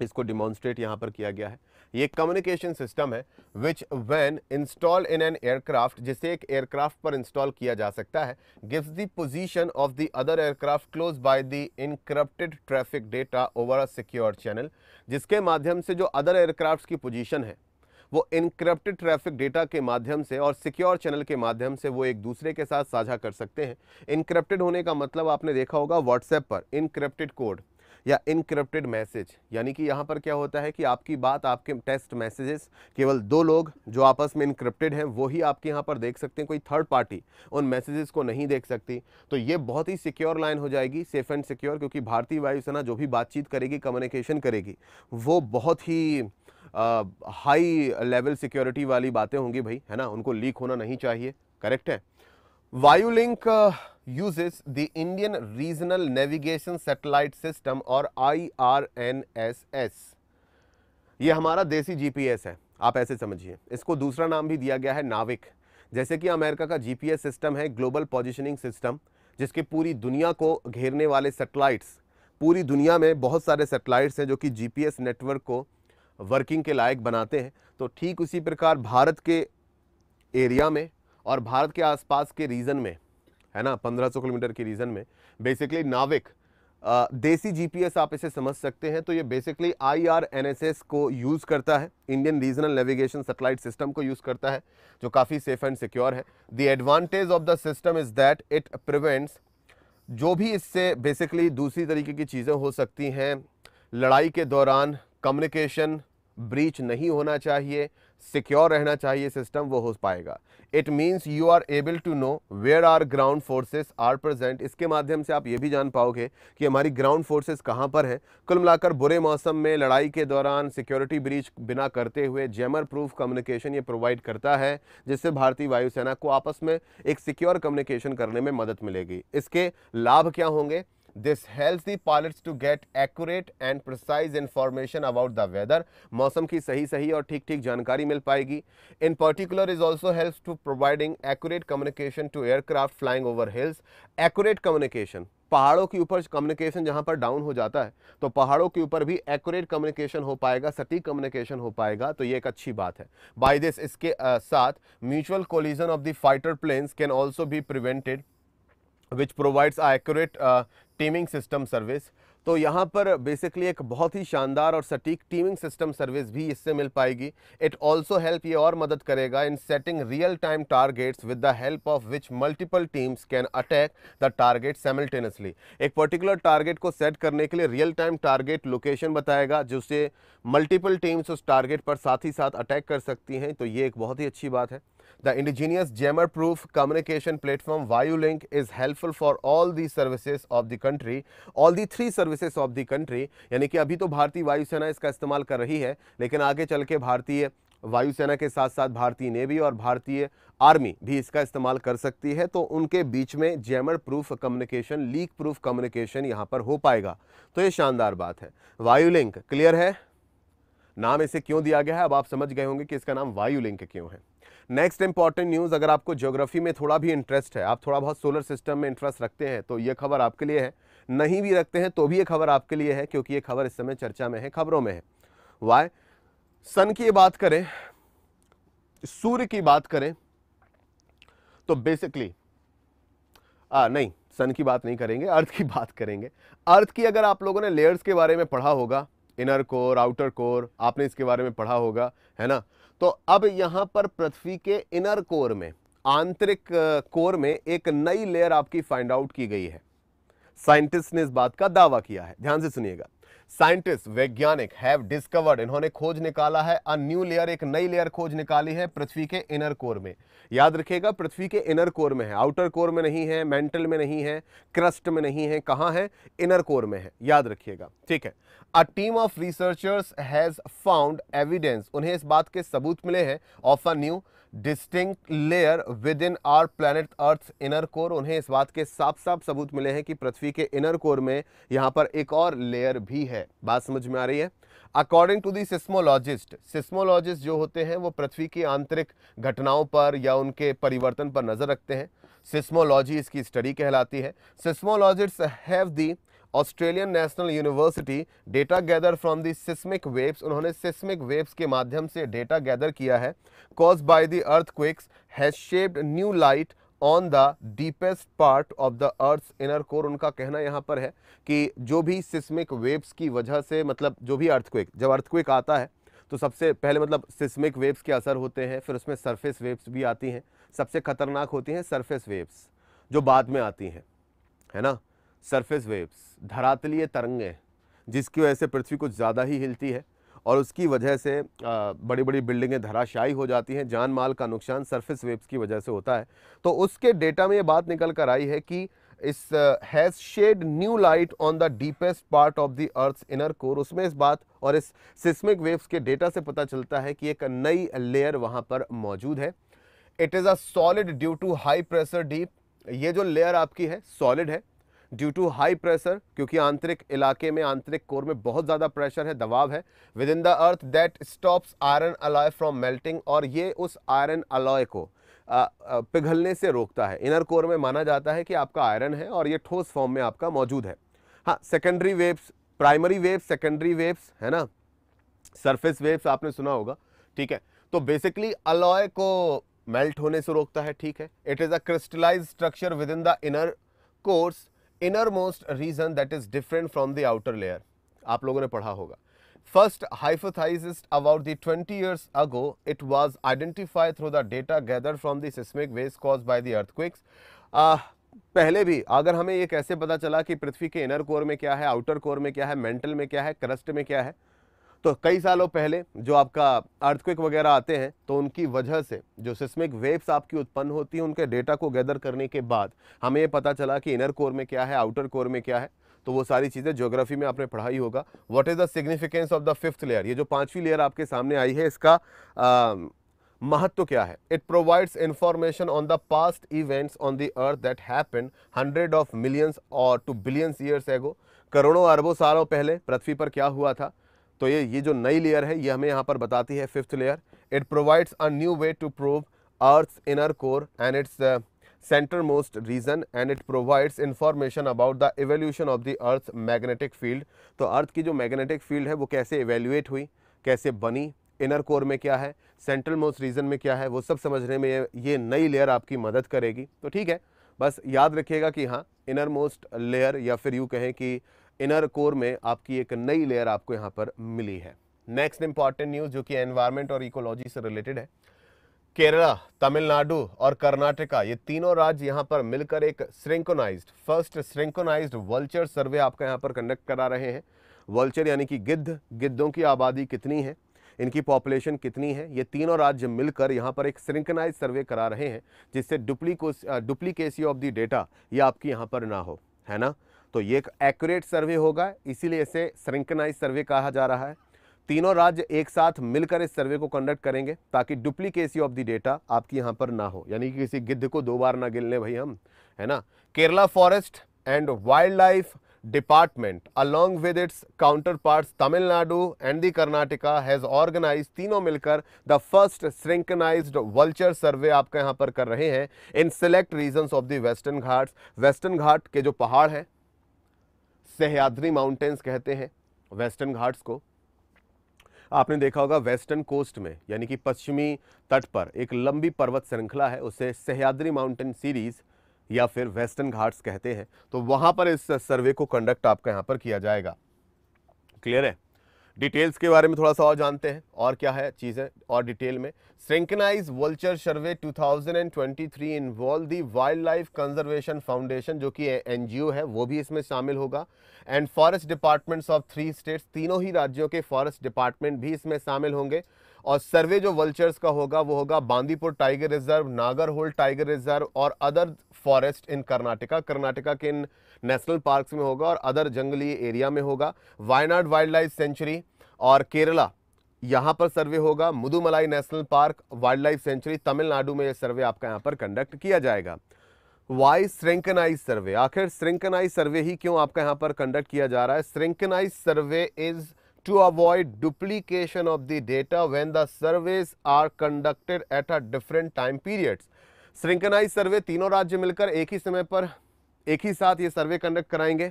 इसको डिमॉन्स्ट्रेट यहाँ पर किया गया है ये कम्युनिकेशन सिस्टम है which can install in an aircraft जिसे एक एयरक्राफ्ट पर इंस्टॉल किया जा सकता है gives the position of the other aircraft close by the encrypted traffic data over a secure channel जिसके माध्यम से जो अदर एयरक्राफ्ट की पोजिशन है वो इनक्रप्टेड ट्रैफिक डेटा के माध्यम से और सिक्योर चैनल के माध्यम से वो एक दूसरे के साथ साझा कर सकते हैं इनक्रप्टेड होने का मतलब आपने देखा होगा व्हाट्सएप पर इनक्रप्टेड कोड या इनक्रिप्टेड मैसेज यानी कि यहाँ पर क्या होता है कि आपकी बात आपके टेस्ट मैसेजेस केवल दो लोग जो आपस में इनक्रिप्टेड हैं वो ही आपके यहाँ पर देख सकते हैं कोई थर्ड पार्टी उन मैसेजेस को नहीं देख सकती तो ये बहुत ही सिक्योर लाइन हो जाएगी सेफ एंड सिक्योर क्योंकि भारतीय वायुसेना जो भी बातचीत करेगी कम्युनिकेशन करेगी वो बहुत ही हाई लेवल सिक्योरिटी वाली बातें होंगी भाई है ना उनको लीक होना नहीं चाहिए करेक्ट है Vayu link uh, uses the Indian Regional Navigation Satellite System और IRNSS ये हमारा देसी एस है आप ऐसे समझिए इसको दूसरा नाम भी दिया गया है नाविक जैसे कि अमेरिका का एस सिस्टम है ग्लोबल पोजिशनिंग सिस्टम जिसके पूरी दुनिया को घेरने वाले सेटेलाइट्स पूरी दुनिया में बहुत सारे सेटेलाइट्स हैं जो कि एस नेटवर्क को वर्किंग के लायक बनाते हैं तो ठीक उसी प्रकार भारत के एरिया में और भारत के आसपास के रीजन में है ना 1500 किलोमीटर की रीजन में बेसिकली नाविक देसी जीपीएस आप इसे समझ सकते हैं तो ये बेसिकली आईआरएनएसएस को यूज़ करता है Indian regional navigation satellite system को यूज़ करता है जो काफ़ी सेफ एंड सिक्योर है the advantage of the system is that it prevents जो भी इससे बेसिकली दूसरी तरीके की चीज़ें हो सकती हैं लड़ाई के दौरान कम्युनिकेशन ब्रीच नहीं होना चाहिए सिक्योर रहना चाहिए सिस्टम वो हो पाएगा it means you are able to know where are ground forces are present इसके माध्यम से आप ये भी जान पाओगे कि हमारी ग्राउंड फोर्सेस कहाँ पर हैं कुल मिलाकर बुरे मौसम में लड़ाई के दौरान सिक्योरिटी ब्रीच बिना करते हुए जैमर प्रूफ कम्युनिकेशन ये प्रोवाइड करता है जिससे भारतीय वायुसेना को आपस में एक सिक्योर कम्युनिकेशन करने में मदद मिलेगी इसके लाभ क्या होंगे this healthy pilot to get accurate and precise information about the weather मौसम की सही सही और ठीक ठीक जानकारी मिल पाएगी in particular is also help to providing accurate communication to aircraft flying over hills accurate communication पहाड़ों के ऊपर कम्युनिकेशन जहां पर डाउन हो जाता है तो पहाड़ों के ऊपर भी एक्यूरेट कम्युनिकेशन हो पाएगा सटीक कम्युनिकेशन हो पाएगा तो ये एक अच्छी बात है बाय दिस इसके uh, साथ mutual collision of the fighter planes can also be prevented which provides a accurate teaming system service तो यहाँ पर बेसिकली एक बहुत ही शानदार और सटीक टीमिंग सिस्टम सर्विस भी इससे मिल पाएगी इट ऑल्सो हेल्प ये और मदद करेगा in setting real time targets with the help of which multiple teams can attack the target simultaneously एक पर्टिकुलर टारगेट को सेट करने के लिए रियल टाइम टारगेट लोकेशन बताएगा जिससे मल्टीपल टीम्स उस टारगेट पर साथ ही साथ अटैक कर सकती हैं तो ये एक बहुत ही अच्छी बात है The indigenous jammer-proof communication platform VayuLink is helpful for all the services of the country, all the three services of the country. यानी कि अभी तो भारतीय वायुसेना इसका इस्तेमाल कर रही है लेकिन आगे चल के भारतीय वायुसेना के साथ साथ भारतीय नेवी और भारतीय आर्मी भी इसका इस्तेमाल कर सकती है तो उनके बीच में jammer proof communication leak proof communication यहाँ पर हो पाएगा तो ये शानदार बात है वायुलिंक क्लियर है नाम इसे क्यों दिया गया है अब आप समझ गए होंगे कि इसका नाम वायु लिंक क्यों है नेक्स्ट इंपॉर्टेंट न्यूज़ अगर आपको ज्योग्राफी में थोड़ा भी इंटरेस्ट है आप थोड़ा बहुत सोलर सिस्टम में इंटरेस्ट रखते हैं तो ये खबर आपके लिए है नहीं भी रखते हैं तो भी ये खबर आपके लिए है क्योंकि ये खबर इस समय चर्चा में है खबरों में है वाय सन की बात करें सूर्य की बात करें तो बेसिकली आ, नहीं सन की बात नहीं करेंगे अर्थ की बात करेंगे अर्थ की अगर आप लोगों ने लेयर्स के बारे में पढ़ा होगा इनर कोर आउटर कोर आपने इसके बारे में पढ़ा होगा है ना तो अब यहाँ पर पृथ्वी के इनर कोर में आंतरिक कोर में एक नई लेयर आपकी फाइंड आउट की गई है साइंटिस्ट ने इस बात का दावा किया है ध्यान से सुनिएगा साइंटिस्ट वैज्ञानिक हैव डिस्कवर्ड इन्होंने खोज निकाला है अ न्यू लेयर एक नई लेयर खोज निकाली है पृथ्वी के इनर कोर में याद रखिएगा पृथ्वी के इनर कोर में है आउटर कोर में नहीं है मेंटल में नहीं है क्रस्ट में नहीं है कहाँ है इनर कोर में है याद रखिएगा ठीक है a team of researchers has found evidence उन्हें इस बात के सबूत मिले हैं of a new distinct layer within our planet earth inner core उन्हें इस बात के साफ साफ सबूत मिले हैं कि पृथ्वी के इनर कोर में यहां पर एक और लेयर भी है बात समझ में आ रही है according to the seismologist seismologist जो होते हैं वो पृथ्वी की आंतरिक घटनाओं पर या उनके परिवर्तन पर नज़र रखते हैं सिस्मोलॉजी इसकी स्टडी कहलाती है seismologist have the Australian National University data gather from the seismic waves उन्होंने सिस्मिक वेव्स के माध्यम से डेटा गैदर किया है caused by the earthquakes has shaped new light on the deepest part of the earth inner core उनका कहना यहाँ पर है कि जो भी सिस्मिक वेव्स की वजह से मतलब जो भी क्विक जब क्विक आता है तो सबसे पहले मतलब सिस्मिक वेव्स के असर होते हैं फिर उसमें सरफेस वेव्स भी आती हैं सबसे खतरनाक होती हैं सरफेस वेव्स जो बाद में आती हैं है ना सरफेस वेव्स धरातलीय तरंगें जिसकी वजह से पृथ्वी कुछ ज़्यादा ही हिलती है और उसकी वजह से बड़ी बड़ी बिल्डिंगें धराशायी हो जाती हैं जान माल का नुकसान सरफेस वेव्स की वजह से होता है तो उसके डेटा में ये बात निकल कर आई है कि इस has shed new light on the deepest part of the earth inner core उसमें इस बात और इस सिस्मिक वेव्स के डेटा से पता चलता है कि एक नई लेयर वहाँ पर मौजूद है it is a solid due to high pressure deep ये जो लेयर आपकी है सॉलिड है ड्यू टू हाई प्रेशर क्योंकि आंतरिक इलाके में आंतरिक कोर में बहुत ज़्यादा प्रेशर है दबाव है within the earth that stops iron alloy from melting और ये उस आयरन अलॉय को पिघलने से रोकता है इनर कोर में माना जाता है कि आपका आयरन है और ये ठोस फॉर्म में आपका मौजूद है हाँ secondary waves primary waves secondary waves है ना सरफेस वेव्स आपने सुना होगा ठीक है तो बेसिकली अलॉय को मेल्ट होने से रोकता है ठीक है it is a crystallize structure within the inner cores inner most region that is different from the outer layer आप लोगों ने पढ़ा होगा first hypothesis about the 20 years ago it was identify through the data gather from दिसमिक seismic waves caused by the earthquakes पहले भी अगर हमें ये कैसे पता चला कि पृथ्वी के इनर कोर में क्या है आउटर कोर में क्या है मेंटल में क्या है क्रस्ट में क्या है तो कई सालों पहले जो आपका अर्थक्विक वगैरह आते हैं तो उनकी वजह से जो सिस्मिक वेव्स आपकी उत्पन्न होती हैं उनके डेटा को गैदर करने के बाद हमें ये पता चला कि इनर कोर में क्या है आउटर कोर में क्या है तो वो सारी चीज़ें ज्योग्राफी में आपने पढ़ाई होगा what is the significance of the fifth layer ये जो पांचवी लेयर आपके सामने आई है इसका महत्व तो क्या है it provides information on the past events on the earth that happen hundred of millions और टू बिलियंस ईयर्स एगो करोड़ों अरबों सालों पहले पृथ्वी पर क्या हुआ था तो ये ये जो नई लेयर है ये हमें यहाँ पर बताती है fifth layer it provides a new way to prove earth inner core and its centre most region and it provides information about the evolution of the earth magnetic field तो अर्थ की जो मैग्नेटिक फील्ड है वो कैसे evaluate हुई कैसे बनी inner core में क्या है सेंट्रल मोस्ट रीजन में क्या है वो सब समझने में ये, ये नई लेयर आपकी मदद करेगी तो ठीक है बस याद रखिएगा कि हाँ इनर मोस्ट लेयर या फिर यूँ कहें कि इनर कोर में आपकी एक नई लेयर आपको यहाँ पर मिली है नेक्स्ट इंपॉर्टेंट न्यूज़ जो कि एनवायरमेंट और इकोलॉजी से रिलेटेड है केरला तमिलनाडु और कर्नाटका ये तीनों राज्य यहाँ पर मिलकर एक श्रिंकोनाइज फर्स्ट श्रिंकोनाइज वल्चर सर्वे आपका यहाँ पर कंडक्ट करा रहे हैं वल्चर यानी कि गिद्ध गिद्धों की आबादी कितनी है इनकी पॉपुलेशन कितनी है ये तीनों राज्य मिलकर यहाँ पर एक श्रिंकनाइज सर्वे करा रहे हैं जिससे डुप्लीकोस डुप्लीकेसी ऑफ द डेटा ये आपकी यहाँ पर ना हो है ना तो ये एक एक्यूरेट सर्वे होगा इसीलिए इसे श्रृंकनाइज सर्वे कहा जा रहा है तीनों राज्य एक साथ मिलकर इस सर्वे को कंडक्ट करेंगे ताकि डुप्लीकेसी ऑफ द डेटा आपकी यहाँ पर ना हो यानी कि किसी गिद्ध को दो बार ना लें भाई हम है ना Kerala forest and wildlife department along with its counterpart Tamil Nadu and the Karnataka has organise तीनों मिलकर द फर्स्ट श्रिंकनाइज वल्चर सर्वे आपके यहाँ पर कर रहे हैं in select region of the western Ghat western Ghat के जो पहाड़ हैं सहयाद्री माउंटेन्स कहते हैं वेस्टर्न घाट्स को आपने देखा होगा वेस्टर्न कोस्ट में यानी कि पश्चिमी तट पर एक लंबी पर्वत श्रृंखला है उसे सहयाद्री माउंटेन सीरीज़ या फिर वेस्टर्न घाट्स कहते हैं तो वहां पर इस सर्वे को कंडक्ट आपका यहां पर किया जाएगा क्लियर है डिटेल्स के बारे में थोड़ा सा और जानते हैं और क्या है चीज़ें और डिटेल में synchronised vulture survey 2023 involve the wildlife conservation foundation जो कि एनजीओ है वो भी इसमें शामिल होगा and forest departments of three states तीनों ही राज्यों के फॉरेस्ट डिपार्टमेंट भी इसमें शामिल होंगे और सर्वे जो वल्चर्स का होगा वो होगा Bandipur tiger reserve whole tiger reserve और other forest in Karnataka Karnataka के इन नेशनल पार्क्स में होगा और अदर जंगली एरिया में होगा वायनाड वाइल्ड लाइफ सेंचुरी और केरला यहाँ पर सर्वे होगा Mudumalai national park wildlife sanctuary Tamil Nadu में यह सर्वे आपका यहाँ पर कंडक्ट किया जाएगा वाई श्रिंकनाइज सर्वे आखिर श्रिंकनाइज सर्वे ही क्यों आपका यहाँ पर कंडक्ट किया जा रहा है श्रिंकनाइज survey is to avoid duplication of the data when the surveys are conducted at a different time periods. synchronized survey तीनों राज्य मिलकर एक ही समय पर एक ही साथ ये सर्वे कंडक्ट कराएंगे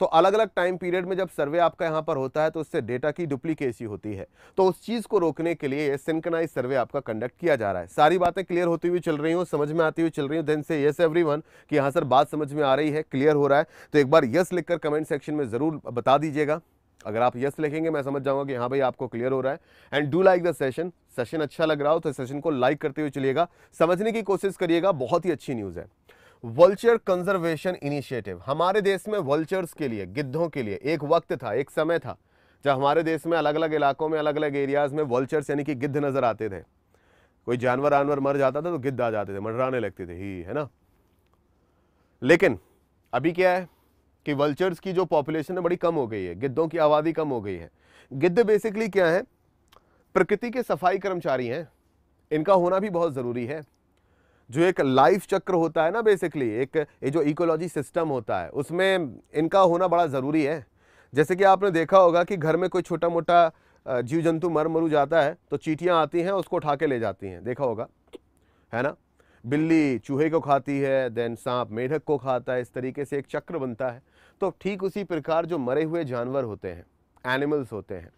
तो अलग अलग टाइम पीरियड में जब सर्वे आपका यहाँ पर होता है तो उससे डेटा की डुप्लीकेसी होती है तो उस चीज़ को रोकने के लिए सिंकनाइज सर्वे आपका कंडक्ट किया जा रहा है सारी बातें क्लियर होती हुई चल रही हूँ समझ में आती हुई चल रही हूँ देन से यस एवरीवन कि हाँ सर बात समझ में आ रही है क्लियर हो रहा है तो एक बार यस लिखकर कमेंट सेक्शन में ज़रूर बता दीजिएगा अगर आप यस लिखेंगे मैं समझ जाऊंगा कि हाँ भाई आपको क्लियर हो रहा है and do like the session session अच्छा लग रहा हो तो सेशन को लाइक करते हुए चलिएगा समझने की कोशिश करिएगा बहुत ही अच्छी न्यूज़ है वल्चर कंजर्वेशन इनिशिएटिव हमारे देश में वल्चर्स के लिए गिद्धों के लिए एक वक्त था एक समय था जब हमारे देश में अलग अलग इलाकों में अलग अलग एरियाज में वल्चर्स यानी कि गिद्ध नज़र आते थे कोई जानवर आनवर मर जाता था तो गिद्ध आ जाते थे मंडराने लगते थे ही है ना लेकिन अभी क्या है कि वल्चर्स की जो पॉपुलेशन है बड़ी कम हो गई है गिद्धों की आबादी कम हो गई है गिद्ध बेसिकली क्या है प्रकृति के सफाई कर्मचारी हैं इनका होना भी बहुत ज़रूरी है जो एक लाइफ चक्र होता है ना बेसिकली एक ये जो इकोलॉजी सिस्टम होता है उसमें इनका होना बड़ा ज़रूरी है जैसे कि आपने देखा होगा कि घर में कोई छोटा मोटा जीव जंतु मर मरू जाता है तो चीटियाँ आती हैं उसको उठा के ले जाती हैं देखा होगा है ना बिल्ली चूहे को खाती है देन सांप मेढक को खाता है इस तरीके से एक चक्र बनता है तो ठीक उसी प्रकार जो मरे हुए जानवर होते हैं एनिमल्स होते हैं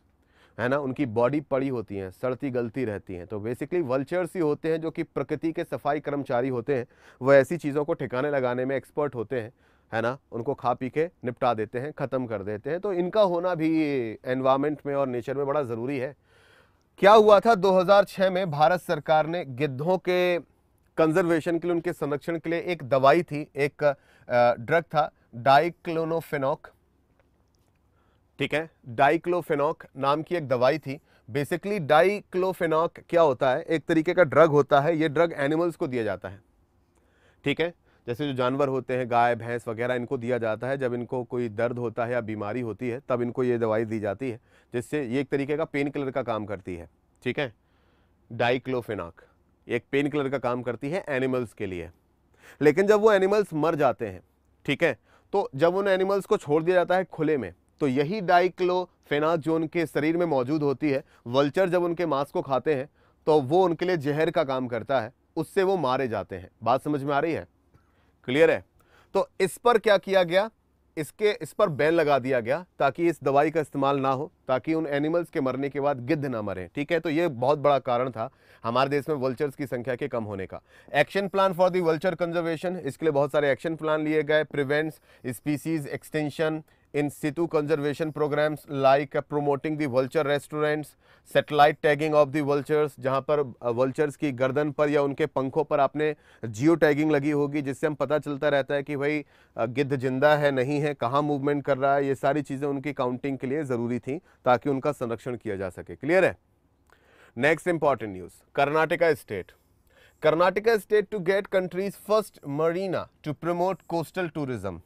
है ना उनकी बॉडी पड़ी होती हैं सड़ती गलती रहती हैं तो बेसिकली वल्चर्स ही होते हैं जो कि प्रकृति के सफाई कर्मचारी होते हैं वह ऐसी चीज़ों को ठिकाने लगाने में एक्सपर्ट होते हैं है ना उनको खा पी के निपटा देते हैं ख़त्म कर देते हैं तो इनका होना भी एनवायरमेंट में और नेचर में बड़ा ज़रूरी है क्या हुआ था 2006 में भारत सरकार ने गिद्धों के कंजर्वेशन के लिए उनके संरक्षण के लिए एक दवाई थी एक ड्रग था डाइक्लोनोफेनॉक ठीक है डाइक्लोफेनॉक नाम की एक दवाई थी बेसिकली डाइक्लोफेनॉक क्या होता है एक तरीके का ड्रग होता है ये ड्रग एनिमल्स को दिया जाता है ठीक है जैसे जो जानवर होते हैं गाय भैंस वगैरह इनको दिया जाता है जब इनको कोई दर्द होता है या बीमारी होती है तब इनको ये दवाई दी जाती है जिससे ये एक तरीके का पेन किलर का काम करती है ठीक है डाइक्लोफेनॉक एक पेन किलर का काम करती है एनिमल्स के लिए लेकिन जब वो एनिमल्स मर जाते हैं ठीक है तो जब उन एनिमल्स को छोड़ दिया जाता है खुले में तो यही डाइक्लोफेनाक जो उनके शरीर में मौजूद होती है वल्चर जब उनके मांस को खाते हैं तो वो उनके लिए जहर का काम करता है उससे वो मारे जाते हैं बात समझ में आ रही है क्लियर है तो इस पर क्या किया गया इसके इस पर बैन लगा दिया गया ताकि इस दवाई का इस्तेमाल ना हो ताकि उन एनिमल्स के मरने के बाद गिद्ध ना मरें ठीक है तो ये बहुत बड़ा कारण था हमारे देश में वल्चर्स की संख्या के कम होने का action plan for the vulture conservation इसके लिए बहुत सारे एक्शन प्लान लिए गए prevents species extension in situ conservation programs like promoting the vulture restaurants satellite tagging of the vultures जहाँ पर vultures की गर्दन पर या उनके पंखों पर आपने जियो टैगिंग लगी होगी जिससे हम पता चलता रहता है कि भाई गिद्ध जिंदा है नहीं है कहाँ मूवमेंट कर रहा है ये सारी चीज़ें उनकी काउंटिंग के लिए ज़रूरी थी ताकि उनका संरक्षण किया जा सके क्लियर है next important news Karnataka state Karnataka state to get country's first marina to promote coastal tourism.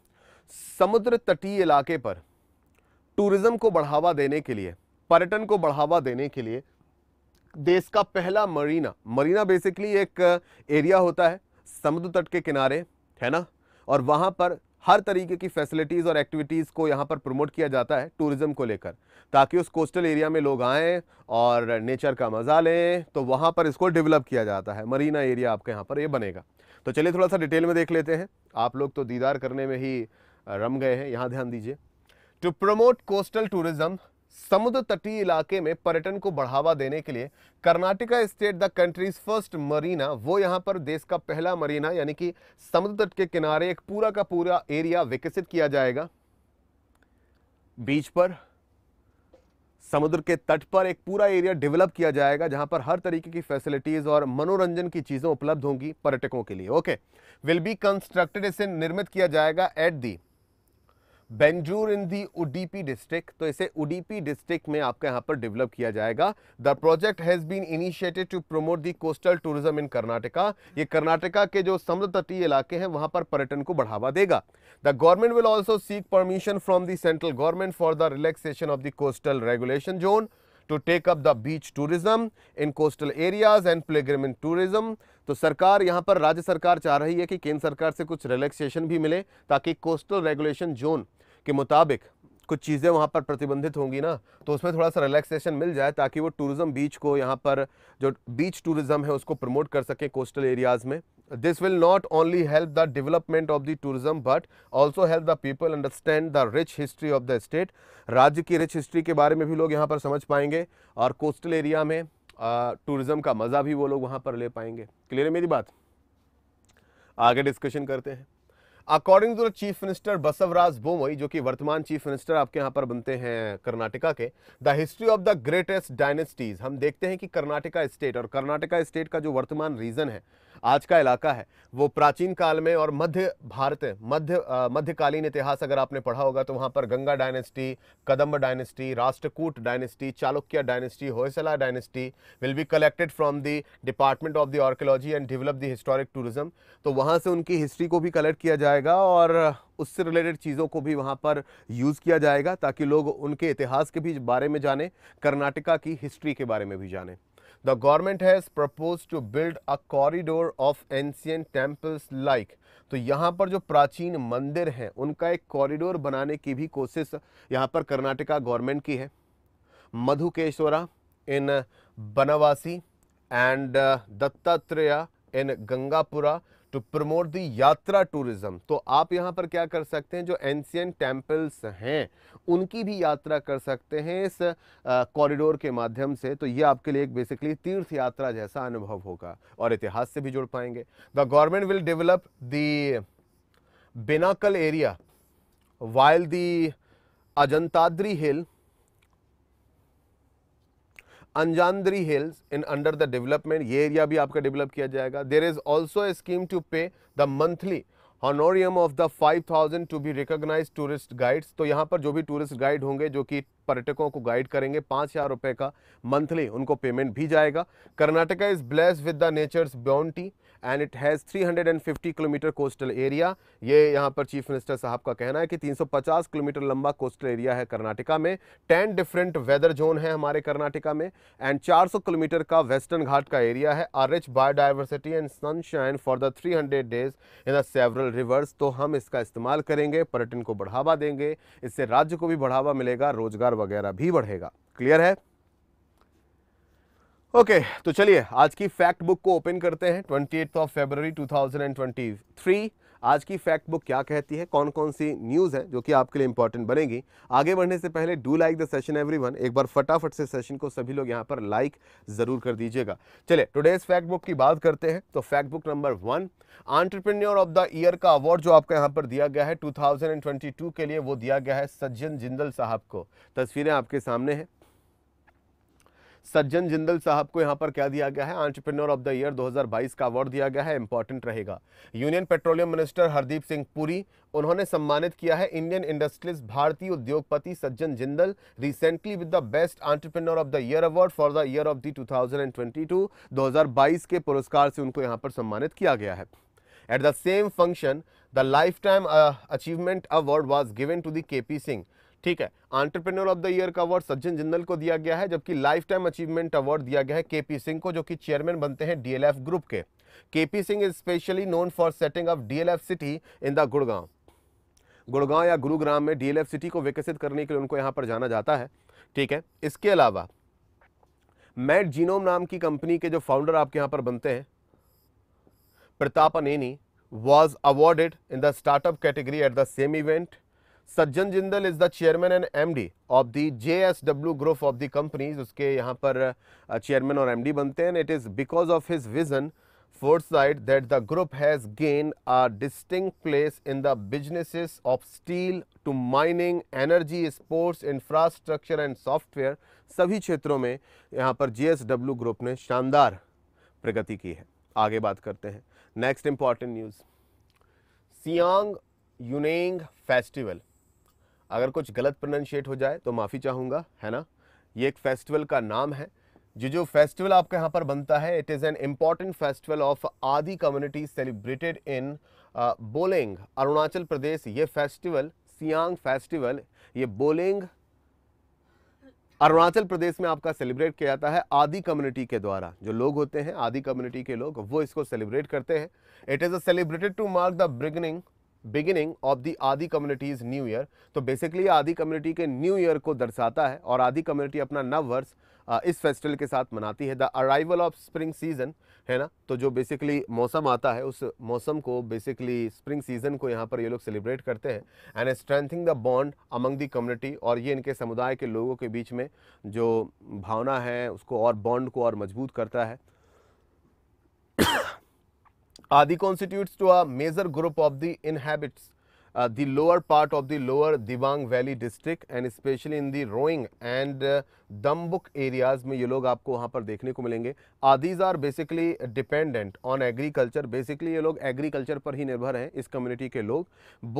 समुद्र तटीय इलाके पर टूरिज्म को बढ़ावा देने के लिए पर्यटन को बढ़ावा देने के लिए देश का पहला मरीना मरीना बेसिकली एक एरिया होता है समुद्र तट के किनारे है ना और वहां पर हर तरीके की फैसिलिटीज़ और एक्टिविटीज़ को यहाँ पर प्रमोट किया जाता है टूरिज़्म को लेकर ताकि उस कोस्टल एरिया में लोग आए और नेचर का मज़ा लें तो वहां पर इसको डेवलप किया जाता है मरीना एरिया आपके यहाँ पर ये यह बनेगा तो चलिए थोड़ा सा डिटेल में देख लेते हैं आप लोग तो दीदार करने में ही रम गए हैं यहाँ ध्यान दीजिए टू प्रमोट कोस्टल टूरिज्म समुद्र तटीय इलाके में पर्यटन को बढ़ावा देने के लिए Karnataka state the country's first marina वो यहाँ पर देश का पहला मरीना यानी कि समुद्र तट के किनारे एक पूरा का पूरा एरिया विकसित किया जाएगा बीच पर समुद्र के तट पर एक पूरा एरिया डेवलप किया जाएगा जहां पर हर तरीके की फैसिलिटीज और मनोरंजन की चीजें उपलब्ध होंगी पर्यटकों के लिए ओके विल बी कंस्ट्रक्टेड इसे निर्मित किया जाएगा at the Benjur in the Udupi district तो इसे उडीपी डिस्ट्रिक्ट में आपका यहाँ पर डेवलप किया जाएगा the project has been initiated to promote the coastal tourism in Karnataka ये कर्नाटका के जो समुद्र तटीय इलाके हैं वहां पर पर्यटन को बढ़ावा देगा the government will also seek permission from the central government for the relaxation of the coastal regulation zone to take up the beach tourism in coastal areas and pilgrimage tourism तो सरकार यहाँ पर राज्य सरकार चाह रही है कि केंद्र सरकार से कुछ रिलैक्सेशन भी मिले ताकि कोस्टल रेगुलेशन जोन के मुताबिक कुछ चीज़ें वहाँ पर प्रतिबंधित होंगी ना तो उसमें थोड़ा सा रिलैक्सेशन मिल जाए ताकि वो टूरिज्म बीच को यहाँ पर जो बीच टूरिज्म है उसको प्रमोट कर सकें कोस्टल एरियाज़ में this will not only help the development of the tourism but also help the people understand the rich history of the state राज्य की रिच हिस्ट्री के बारे में भी लोग यहाँ पर समझ पाएंगे और कोस्टल एरिया में टूरिज्म का मज़ा भी वो लोग वहाँ पर ले पाएंगे क्लियर है मेरी बात आगे डिस्कशन करते हैं according to the chief minister Basavaraj Bommai जो कि वर्तमान चीफ मिनिस्टर आपके यहाँ पर बनते हैं कर्नाटका के the history of the greatest dynasties हम देखते हैं कि कर्नाटका स्टेट और कर्नाटका स्टेट का जो वर्तमान रीजन है आज का इलाका है वो प्राचीन काल में और मध्य भारत मध्य मध्यकालीन इतिहास अगर आपने पढ़ा होगा तो वहाँ पर Ganga dynasty Kadamba dynasty Rashtrakuta dynasty Chalukya dynasty Hoysala dynasty will be collected from the department of the archaeology and develop the historic tourism तो वहाँ से उनकी हिस्ट्री को भी कलेक्ट किया जाएगा और उससे रिलेटेड चीज़ों को भी वहाँ पर यूज़ किया जाएगा ताकि लोग उनके इतिहास के भी बारे में जाने कर्नाटका की हिस्ट्री के बारे में भी जाने The government has proposed to build a corridor of ancient temples like तो यहाँ पर जो प्राचीन मंदिर हैं उनका एक कॉरिडोर बनाने की भी कोशिश यहाँ पर कर्नाटका गवर्नमेंट की है Madhukeshwara in Banavasi and Dattatreya in Gangapura to promote the yatra tourism तो आप यहाँ पर क्या कर सकते हैं जो एंशियन टेम्पल्स हैं उनकी भी यात्रा कर सकते हैं इस कॉरिडोर के माध्यम से तो ये आपके लिए एक बेसिकली तीर्थ यात्रा जैसा अनुभव होगा और इतिहास से भी जुड़ पाएंगे the government will develop the Binakal area while the Anjanadri hill Anjanadri hills in under the development ये एरिया भी आपका डेवलप किया जाएगा there is also a scheme to pay the monthly honorarium of the 5000 to be recognise tourist guides तो यहाँ पर जो भी टूरिस्ट गाइड होंगे जो कि पर्यटकों को गाइड करेंगे पाँच हज़ार रुपये का मंथली उनको पेमेंट भी जाएगा Karnataka is bless with the nature's beauty and it has 350 kilometre coastal area ये यहाँ पर चीफ मिनिस्टर साहब का कहना है कि 350 किलोमीटर लंबा कोस्टल एरिया है कर्नाटका में 10 डिफरेंट वेदर जोन है हमारे कर्नाटका में एंड 400 किलोमीटर का वेस्टर्न घाट का एरिया है our rich biodiversity and sunshine for the 300 days in the several rivers तो हम इसका इस्तेमाल करेंगे पर्यटन को बढ़ावा देंगे इससे राज्य को भी बढ़ावा मिलेगा रोजगार वगैरह भी बढ़ेगा क्लियर है ओके okay, तो चलिए आज की फैक्ट बुक को ओपन करते हैं twenty eight of February three आज की फैक्ट बुक क्या कहती है कौन कौन सी न्यूज़ है जो कि आपके लिए इंपॉर्टेंट बनेगी आगे बढ़ने से पहले do like the session everyone एक बार फटाफट से सेशन को सभी लोग यहाँ पर लाइक ज़रूर कर दीजिएगा चलिए टुडेज फैक्ट बुक की बात करते हैं तो fact book number one entrepreneur of the year का अवार्ड जो आपका यहाँ पर दिया गया है टू के लिए वो दिया गया है सज्जन जिंदल साहब को तस्वीरें आपके सामने हैं सज्जन जिंदल साहब को यहाँ पर क्या दिया गया है एंटरप्रेन्योर ऑफ द ईयर 2022 का अवार्ड दिया गया है इंपॉर्टेंट रहेगा union petroleum minister Hardeep Singh Puri उन्होंने सम्मानित किया है इंडियन इंडस्ट्रीज भारतीय उद्योगपति Sajjan Jindal recently with the best entrepreneur of the year award for the year of the 2022 2022 के पुरस्कार से उनको यहाँ पर सम्मानित किया गया है at the same function the lifetime achievement award was given to the K P Singh ठीक है एंटरप्रेन्योर ऑफ द ईयर का अवार्ड सज्जन जिंदल को दिया गया है जबकि लाइफ टाइम अचीवमेंट अवार्ड दिया गया है के पी सिंह को जो कि चेयरमैन बनते हैं डीएलएफ ग्रुप के K P Singh is specially known for setting of DLF city in the Gurgaon Gurgaon या गुरुग्राम में डीएलएफ सिटी को विकसित करने के लिए उनको यहाँ पर जाना जाता है ठीक है इसके अलावा मैट जीनोम नाम की कंपनी के जो फाउंडर आपके यहाँ पर बनते हैं Pratap Aneni was awarded in the startup category at the same event Sajjan Jindal is the chairman and MD of the JSW group of the companies उसके यहाँ पर चेयरमैन और एमडी बनते हैं it is because of his vision foresight that the group has gain a distinguished place in the businesses of steel to mining energy sports infrastructure and software सभी क्षेत्रों में यहाँ पर जे ग्रुप ने शानदार प्रगति की है आगे बात करते हैं next important news Siang Unying festival अगर कुछ गलत प्रोनाउंशिएट हो जाए तो माफ़ी चाहूँगा है ना ये एक फेस्टिवल का नाम है जो जो फेस्टिवल आपके यहाँ पर बनता है it is an important festival of Adi community celebrated in Boleng Arunachal Pradesh ये फेस्टिवल सियांग फेस्टिवल ये बोलेंग अरुणाचल प्रदेश में आपका सेलिब्रेट किया जाता है आदि कम्युनिटी के द्वारा जो लोग होते हैं आदि कम्युनिटी के लोग वो इसको सेलिब्रेट करते हैं it is a celebrated to mark the beginning beginning of the Adi community's new year तो बेसिकली आदि कम्युनिटी के न्यू ईयर को दर्शाता है और आदि कम्युनिटी अपना नव वर्ष इस फेस्टिवल के साथ मनाती है the arrival of spring season है ना तो जो बेसिकली मौसम आता है उस मौसम को बेसिकली स्प्रिंग सीजन को यहाँ पर ये लोग सेलिब्रेट करते हैं and strengthening the bond among the community और ये इनके समुदाय के लोगों के बीच में जो भावना है उसको और बॉन्ड को और मजबूत करता है Adi constitutes to a major group of the inhabits uh, the lower part of the lower Dibang Valley district and especially in the Roing and uh, Dambuk areas में ये लोग आपको वहाँ पर देखने को मिलेंगे Adis are basically dependent on agriculture basically ये लोग एग्रीकल्चर पर ही निर्भर हैं इस कम्युनिटी के लोग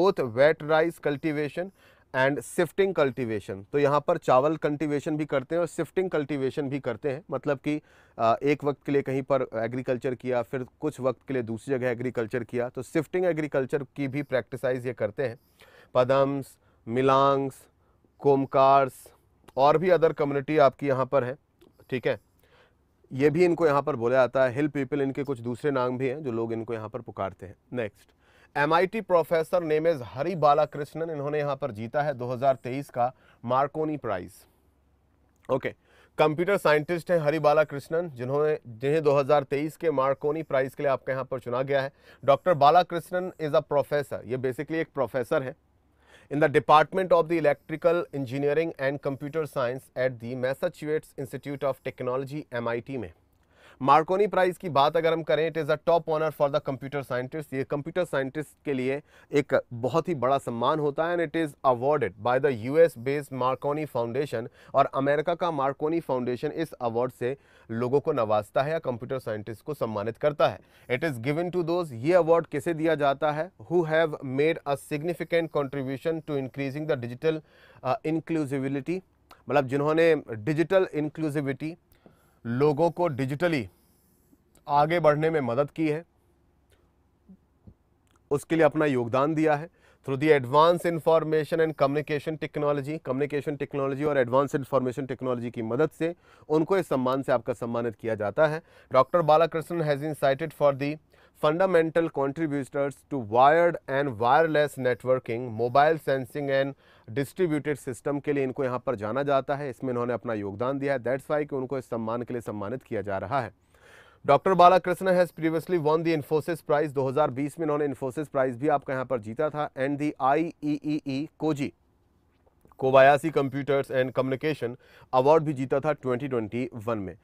both wet rice cultivation and shifting cultivation तो यहाँ पर चावल कल्टीवेशन भी करते हैं और सिफ्टिंग कल्टीवेशन भी करते हैं मतलब कि एक वक्त के लिए कहीं पर एग्रीकल्चर किया फिर कुछ वक्त के लिए दूसरी जगह एग्रीकल्चर किया तो सिफ्टिंग एग्रीकल्चर की भी प्रैक्टिसाइज ये करते हैं पदम्स मिलांग्स कोमकार्स और भी अदर कम्युनिटी आपकी यहाँ पर है ठीक है ये भी इनको यहाँ पर बोला जाता है हिल पीपल इनके कुछ दूसरे नाम भी हैं जो लोग इनको यहाँ पर पुकारते हैं next MIT professor name is Hari Balakrishnan इन्होंने यहां पर जीता है 2023 का Marconi prize okay computer scientist हैं हरि बालाकृष्णन जिन्होंने जिन्हें 2023 के मार्कोनी प्राइज के लिए आपके यहां पर चुना गया है doctor Balakrishnan is a professor ये बेसिकली एक प्रोफेसर है in the department of the electrical engineering and computer science at the Massachusetts institute of technology MIT में मार्कोनी प्राइज की बात अगर हम करें it is a top honour for the computer scientist ये कंप्यूटर साइंटिस्ट के लिए एक बहुत ही बड़ा सम्मान होता है and it is awarded by the US based Marconi foundation और अमेरिका का मार्कोनी फाउंडेशन इस अवार्ड से लोगों को नवाजता है या कंप्यूटर साइंटिस्ट को सम्मानित करता है it is given to those ये अवार्ड किसे दिया जाता है who have made a significant contribution to increasing the digital inclusivity मतलब जिन्होंने डिजिटल इंक्लूसिविटी लोगों को डिजिटली आगे बढ़ने में मदद की है उसके लिए अपना योगदान दिया है through the advance information and communication technology communication technology और एडवांस इंफॉर्मेशन टेक्नोलॉजी की मदद से उनको इस सम्मान से आपका सम्मानित किया जाता है doctor Balakrishnan has been cited for the fundamental contributors to wired and wireless networking, mobile sensing and distributed system के लिए इनको यहाँ पर जाना जाता है इसमें इन्होंने अपना योगदान दिया है दैट्स वाई कि उनको इस सम्मान के लिए सम्मानित किया जा रहा है doctor Balakrishna has previously won the Infosys prize 2020 में इन्होंने इन्फोसिस प्राइज भी आपका यहाँ पर जीता था and the I E E Koji Kobayashi computers and communication award भी जीता था 2021 में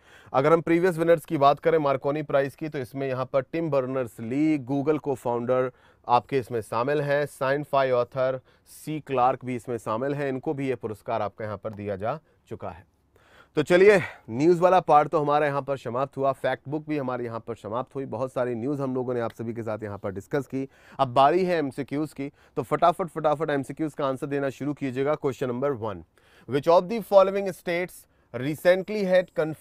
अगर हम प्रीवियस विनर्स की बात करें मार्कोनी प्राइज की तो इसमें यहाँ पर टिम बर्नर्स ली गूगल को फाउंडर आपके इसमें शामिल हैं sci fi author C Clarke भी इसमें शामिल हैं इनको भी ये पुरस्कार आपका यहाँ पर दिया जा चुका है तो चलिए न्यूज़ वाला पार्ट तो हमारा यहाँ पर समाप्त हुआ फैक्ट बुक भी हमारे यहाँ पर समाप्त हुई बहुत सारी न्यूज़ हम लोगों ने आप सभी के साथ यहाँ पर डिस्कस की अब बारी है एमसीक्यूज़ की तो फटाफट फटाफट एमसीक्यूज़ का आंसर देना शुरू कीजिएगा question number one which of the following states had had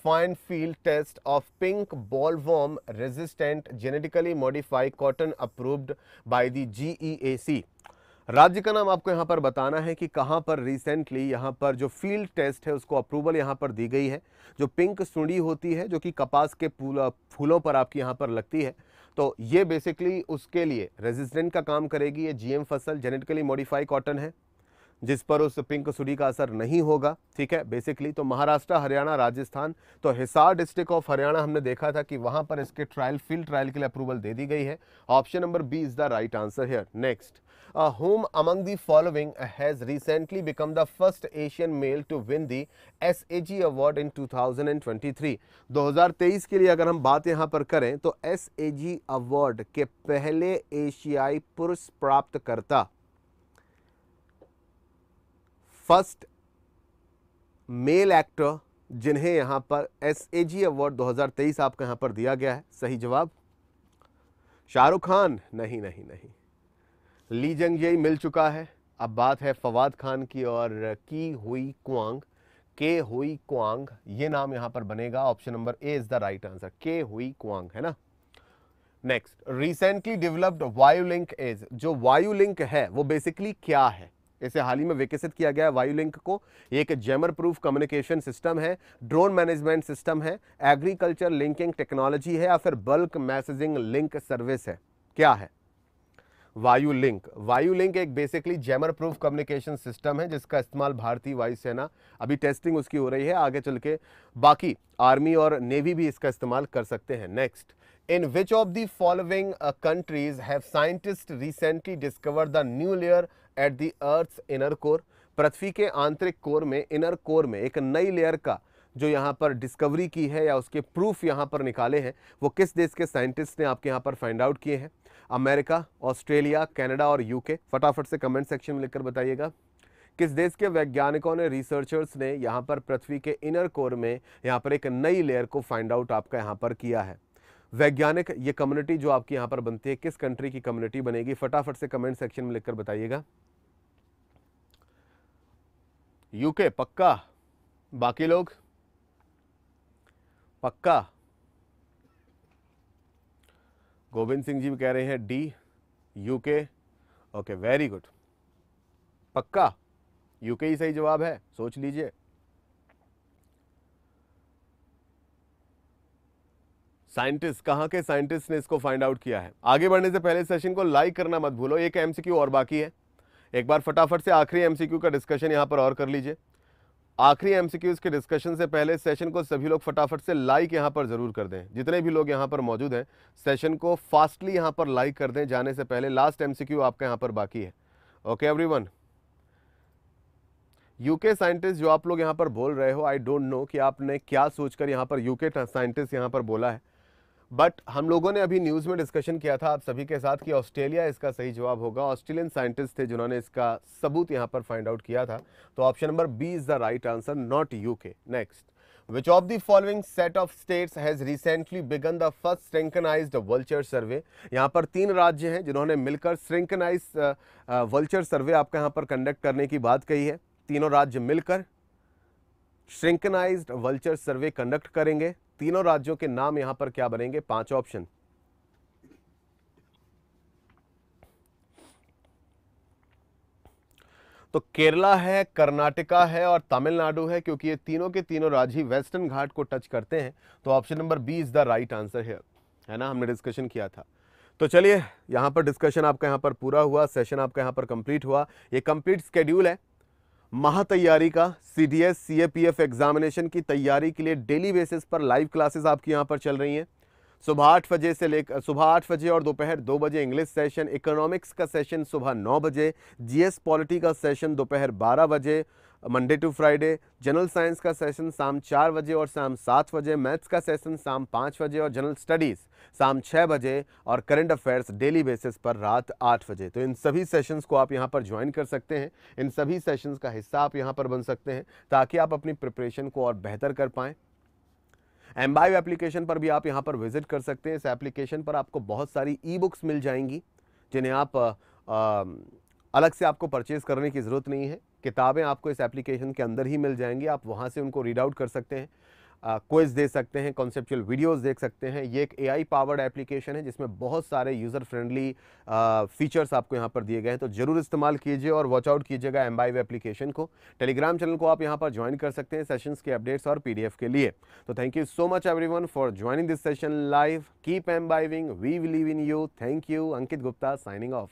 field test of pink boll bollworm resistant genetically modified cotton approved by the G राज्य का नाम आपको यहाँ पर बताना है कि कहाँ पर रिसेंटली यहाँ पर जो फील्ड टेस्ट है उसको अप्रूवल यहाँ पर दी गई है जो पिंक सुंडी होती है जो कि कपास के फूलों पर आपकी यहाँ पर लगती है तो ये बेसिकली उसके लिए रेजिस्टेंट का काम करेगी ये जीएम फसल जेनेटिकली मॉडिफाई कॉटन है जिस पर उस पिंक सुडी का असर नहीं होगा ठीक है बेसिकली तो महाराष्ट्र हरियाणा राजस्थान तो हिसार डिस्ट्रिक्ट ऑफ हरियाणा हमने देखा था कि वहाँ पर इसके ट्रायल फील्ड ट्रायल के लिए अप्रूवल दे दी गई है option number B is the right answer here next uh, whom among the following has recently become the first Asian male to win the SAG award in 2023 2023 के लिए अगर हम बात यहाँ पर करें तो SAG award के पहले एशियाई पुरुष प्राप्त करता फर्स्ट मेल एक्टर जिन्हें यहाँ पर एस ए जी अवार्ड 2023 आपको यहाँ पर दिया गया है सही जवाब शाहरुख खान नहीं नहीं नहीं ली जंगजई मिल चुका है अब बात है फवाद खान की और की हुई कुआंग के हुई क्वांग ये नाम यहां पर बनेगा option number A is the right answer के हुई क्वांग है ना next recently developed Vayulink is जो वायुलिंक है वो बेसिकली क्या है इसे हाल ही में विकसित किया गया वायु वायुलिंक को एक जैमर प्रूफ कम्युनिकेशन सिस्टम है ड्रोन मैनेजमेंट सिस्टम है एग्रीकल्चर लिंकिंग टेक्नोलॉजी है या फिर बल्क मैसेजिंग लिंक सर्विस है क्या है वायु लिंक वायु लिंक एक basically jammer proof communication system है जिसका इस्तेमाल भारतीय वायुसेना अभी टेस्टिंग उसकी हो रही है आगे चल के बाकी आर्मी और नेवी भी इसका इस्तेमाल कर सकते हैं next in which of the following countries have scientist recently discover the new layer at at earth inner core पृथ्वी के आंतरिक कोर में इनर कोर में एक नई लेयर का जो यहाँ पर डिस्कवरी की है या उसके प्रूफ यहाँ पर निकाले हैं वो किस देश के साइंटिस्ट ने आपके यहाँ पर फाइंड आउट किए हैं अमेरिका ऑस्ट्रेलिया कनाडा और यूके फटाफट से कमेंट सेक्शन में लिखकर बताइएगा किस देश के वैज्ञानिकों ने रिसर्चर्स ने यहाँ पर पृथ्वी के इनर कोर में यहाँ पर एक नई लेयर को फाइंड आउट आपका यहाँ पर किया है वैज्ञानिक ये कम्युनिटी जो आपकी यहाँ पर बनती है किस कंट्री की कम्युनिटी बनेगी फटाफट से कमेंट सेक्शन में लिखकर बताइएगा यूके पक्का बाकी लोग पक्का गोविंद सिंह जी भी कह रहे हैं D UK okay very good पक्का यूके ही सही जवाब है सोच लीजिए साइंटिस्ट कहां के साइंटिस्ट ने इसको फाइंड आउट किया है आगे बढ़ने से पहले सेशन को लाइक करना मत भूलो एक एमसीक्यू और बाकी है एक बार फटाफट से आखिरी एमसीक्यू का डिस्कशन यहां पर और कर लीजिए आखिरी एमसीक्यूज के डिस्कशन से पहले सेशन को सभी लोग फटाफट से लाइक यहाँ पर ज़रूर कर दें जितने भी लोग यहाँ पर मौजूद हैं सेशन को फास्टली यहाँ पर लाइक कर दें जाने से पहले लास्ट एमसीक्यू आपका यहाँ पर बाकी है ओके एवरीवन यूके साइंटिस्ट जो आप लोग यहाँ पर बोल रहे हो आई डोंट नो कि आपने क्या सोचकर यहाँ पर यूके साइंटिस्ट यहाँ पर बोला है बट हम लोगों ने अभी न्यूज़ में डिस्कशन किया था आप सभी के साथ कि ऑस्ट्रेलिया इसका सही जवाब होगा ऑस्ट्रेलियन साइंटिस्ट थे जिन्होंने इसका सबूत यहाँ पर फाइंड आउट किया था तो option number B is the right answer not UK next which of the following set of states has recently begun the first स्ट्रेंकनाइज vulture सर्वे यहाँ पर तीन राज्य हैं जिन्होंने मिलकर स्ट्रेंकनाइज वल्चर सर्वे आपका यहाँ पर कंडक्ट करने की बात कही है तीनों राज्य मिलकर श्रिंकनाइज वल्चर सर्वे कंडक्ट करेंगे तीनों राज्यों के नाम यहां पर क्या बनेंगे पांच ऑप्शन तो केरला है कर्नाटका है और तमिलनाडु है क्योंकि ये तीनों के तीनों राज्य वेस्टर्न घाट को टच करते हैं तो option number B is the right answer है है ना हमने डिस्कशन किया था तो चलिए यहां पर डिस्कशन आपका यहां पर पूरा हुआ सेशन आपका यहां पर कंप्लीट हुआ ये कंप्लीट स्केड्यूल है महातैयारी का C D S C A P F examination की तैयारी के लिए डेली बेसिस पर लाइव क्लासेस आपकी यहाँ पर चल रही हैं सुबह आठ बजे से लेकर सुबह आठ बजे और दोपहर दो बजे इंग्लिश सेशन इकोनॉमिक्स का सेशन सुबह नौ बजे जीएस पॉलिटी का सेशन दोपहर बारह बजे Monday to Friday general science का सेशन शाम चार बजे और शाम सात बजे मैथ्स का सेशन शाम पाँच बजे और जनरल स्टडीज़ शाम छः बजे और करंट अफेयर्स डेली बेसिस पर रात आठ बजे तो इन सभी सेशंस को आप यहाँ पर ज्वाइन कर सकते हैं इन सभी सेशंस का हिस्सा आप यहाँ पर बन सकते हैं ताकि आप अपनी प्रिपरेशन को और बेहतर कर पाएँ एम एप्लीकेशन पर भी आप यहाँ पर विजिट कर सकते हैं इस एप्लीकेशन पर आपको बहुत सारी ई बुक्स मिल जाएंगी जिन्हें आप आ, आ, अलग से आपको परचेज़ करने की ज़रूरत नहीं है किताबें आपको इस एप्लीकेशन के अंदर ही मिल जाएंगी आप वहाँ से उनको रीड आउट कर सकते हैं क्विज दे सकते हैं कॉन्सेप्चुअल वीडियोस देख सकते हैं ये एक एआई पावर्ड एप्लीकेशन है जिसमें बहुत सारे यूज़र फ्रेंडली फीचर्स आपको यहाँ पर दिए गए हैं तो ज़रूर इस्तेमाल कीजिए और वॉच आउट कीजिएगा एम बाई एप्लीकेशन को टेलीग्राम चैनल को आप यहाँ पर ज्वाइन कर सकते हैं सेशंस के अपडेट्स और पी के लिए तो thank you so much every for joining this session live keep Embibing we believe in you thank you Ankit Gupta signing of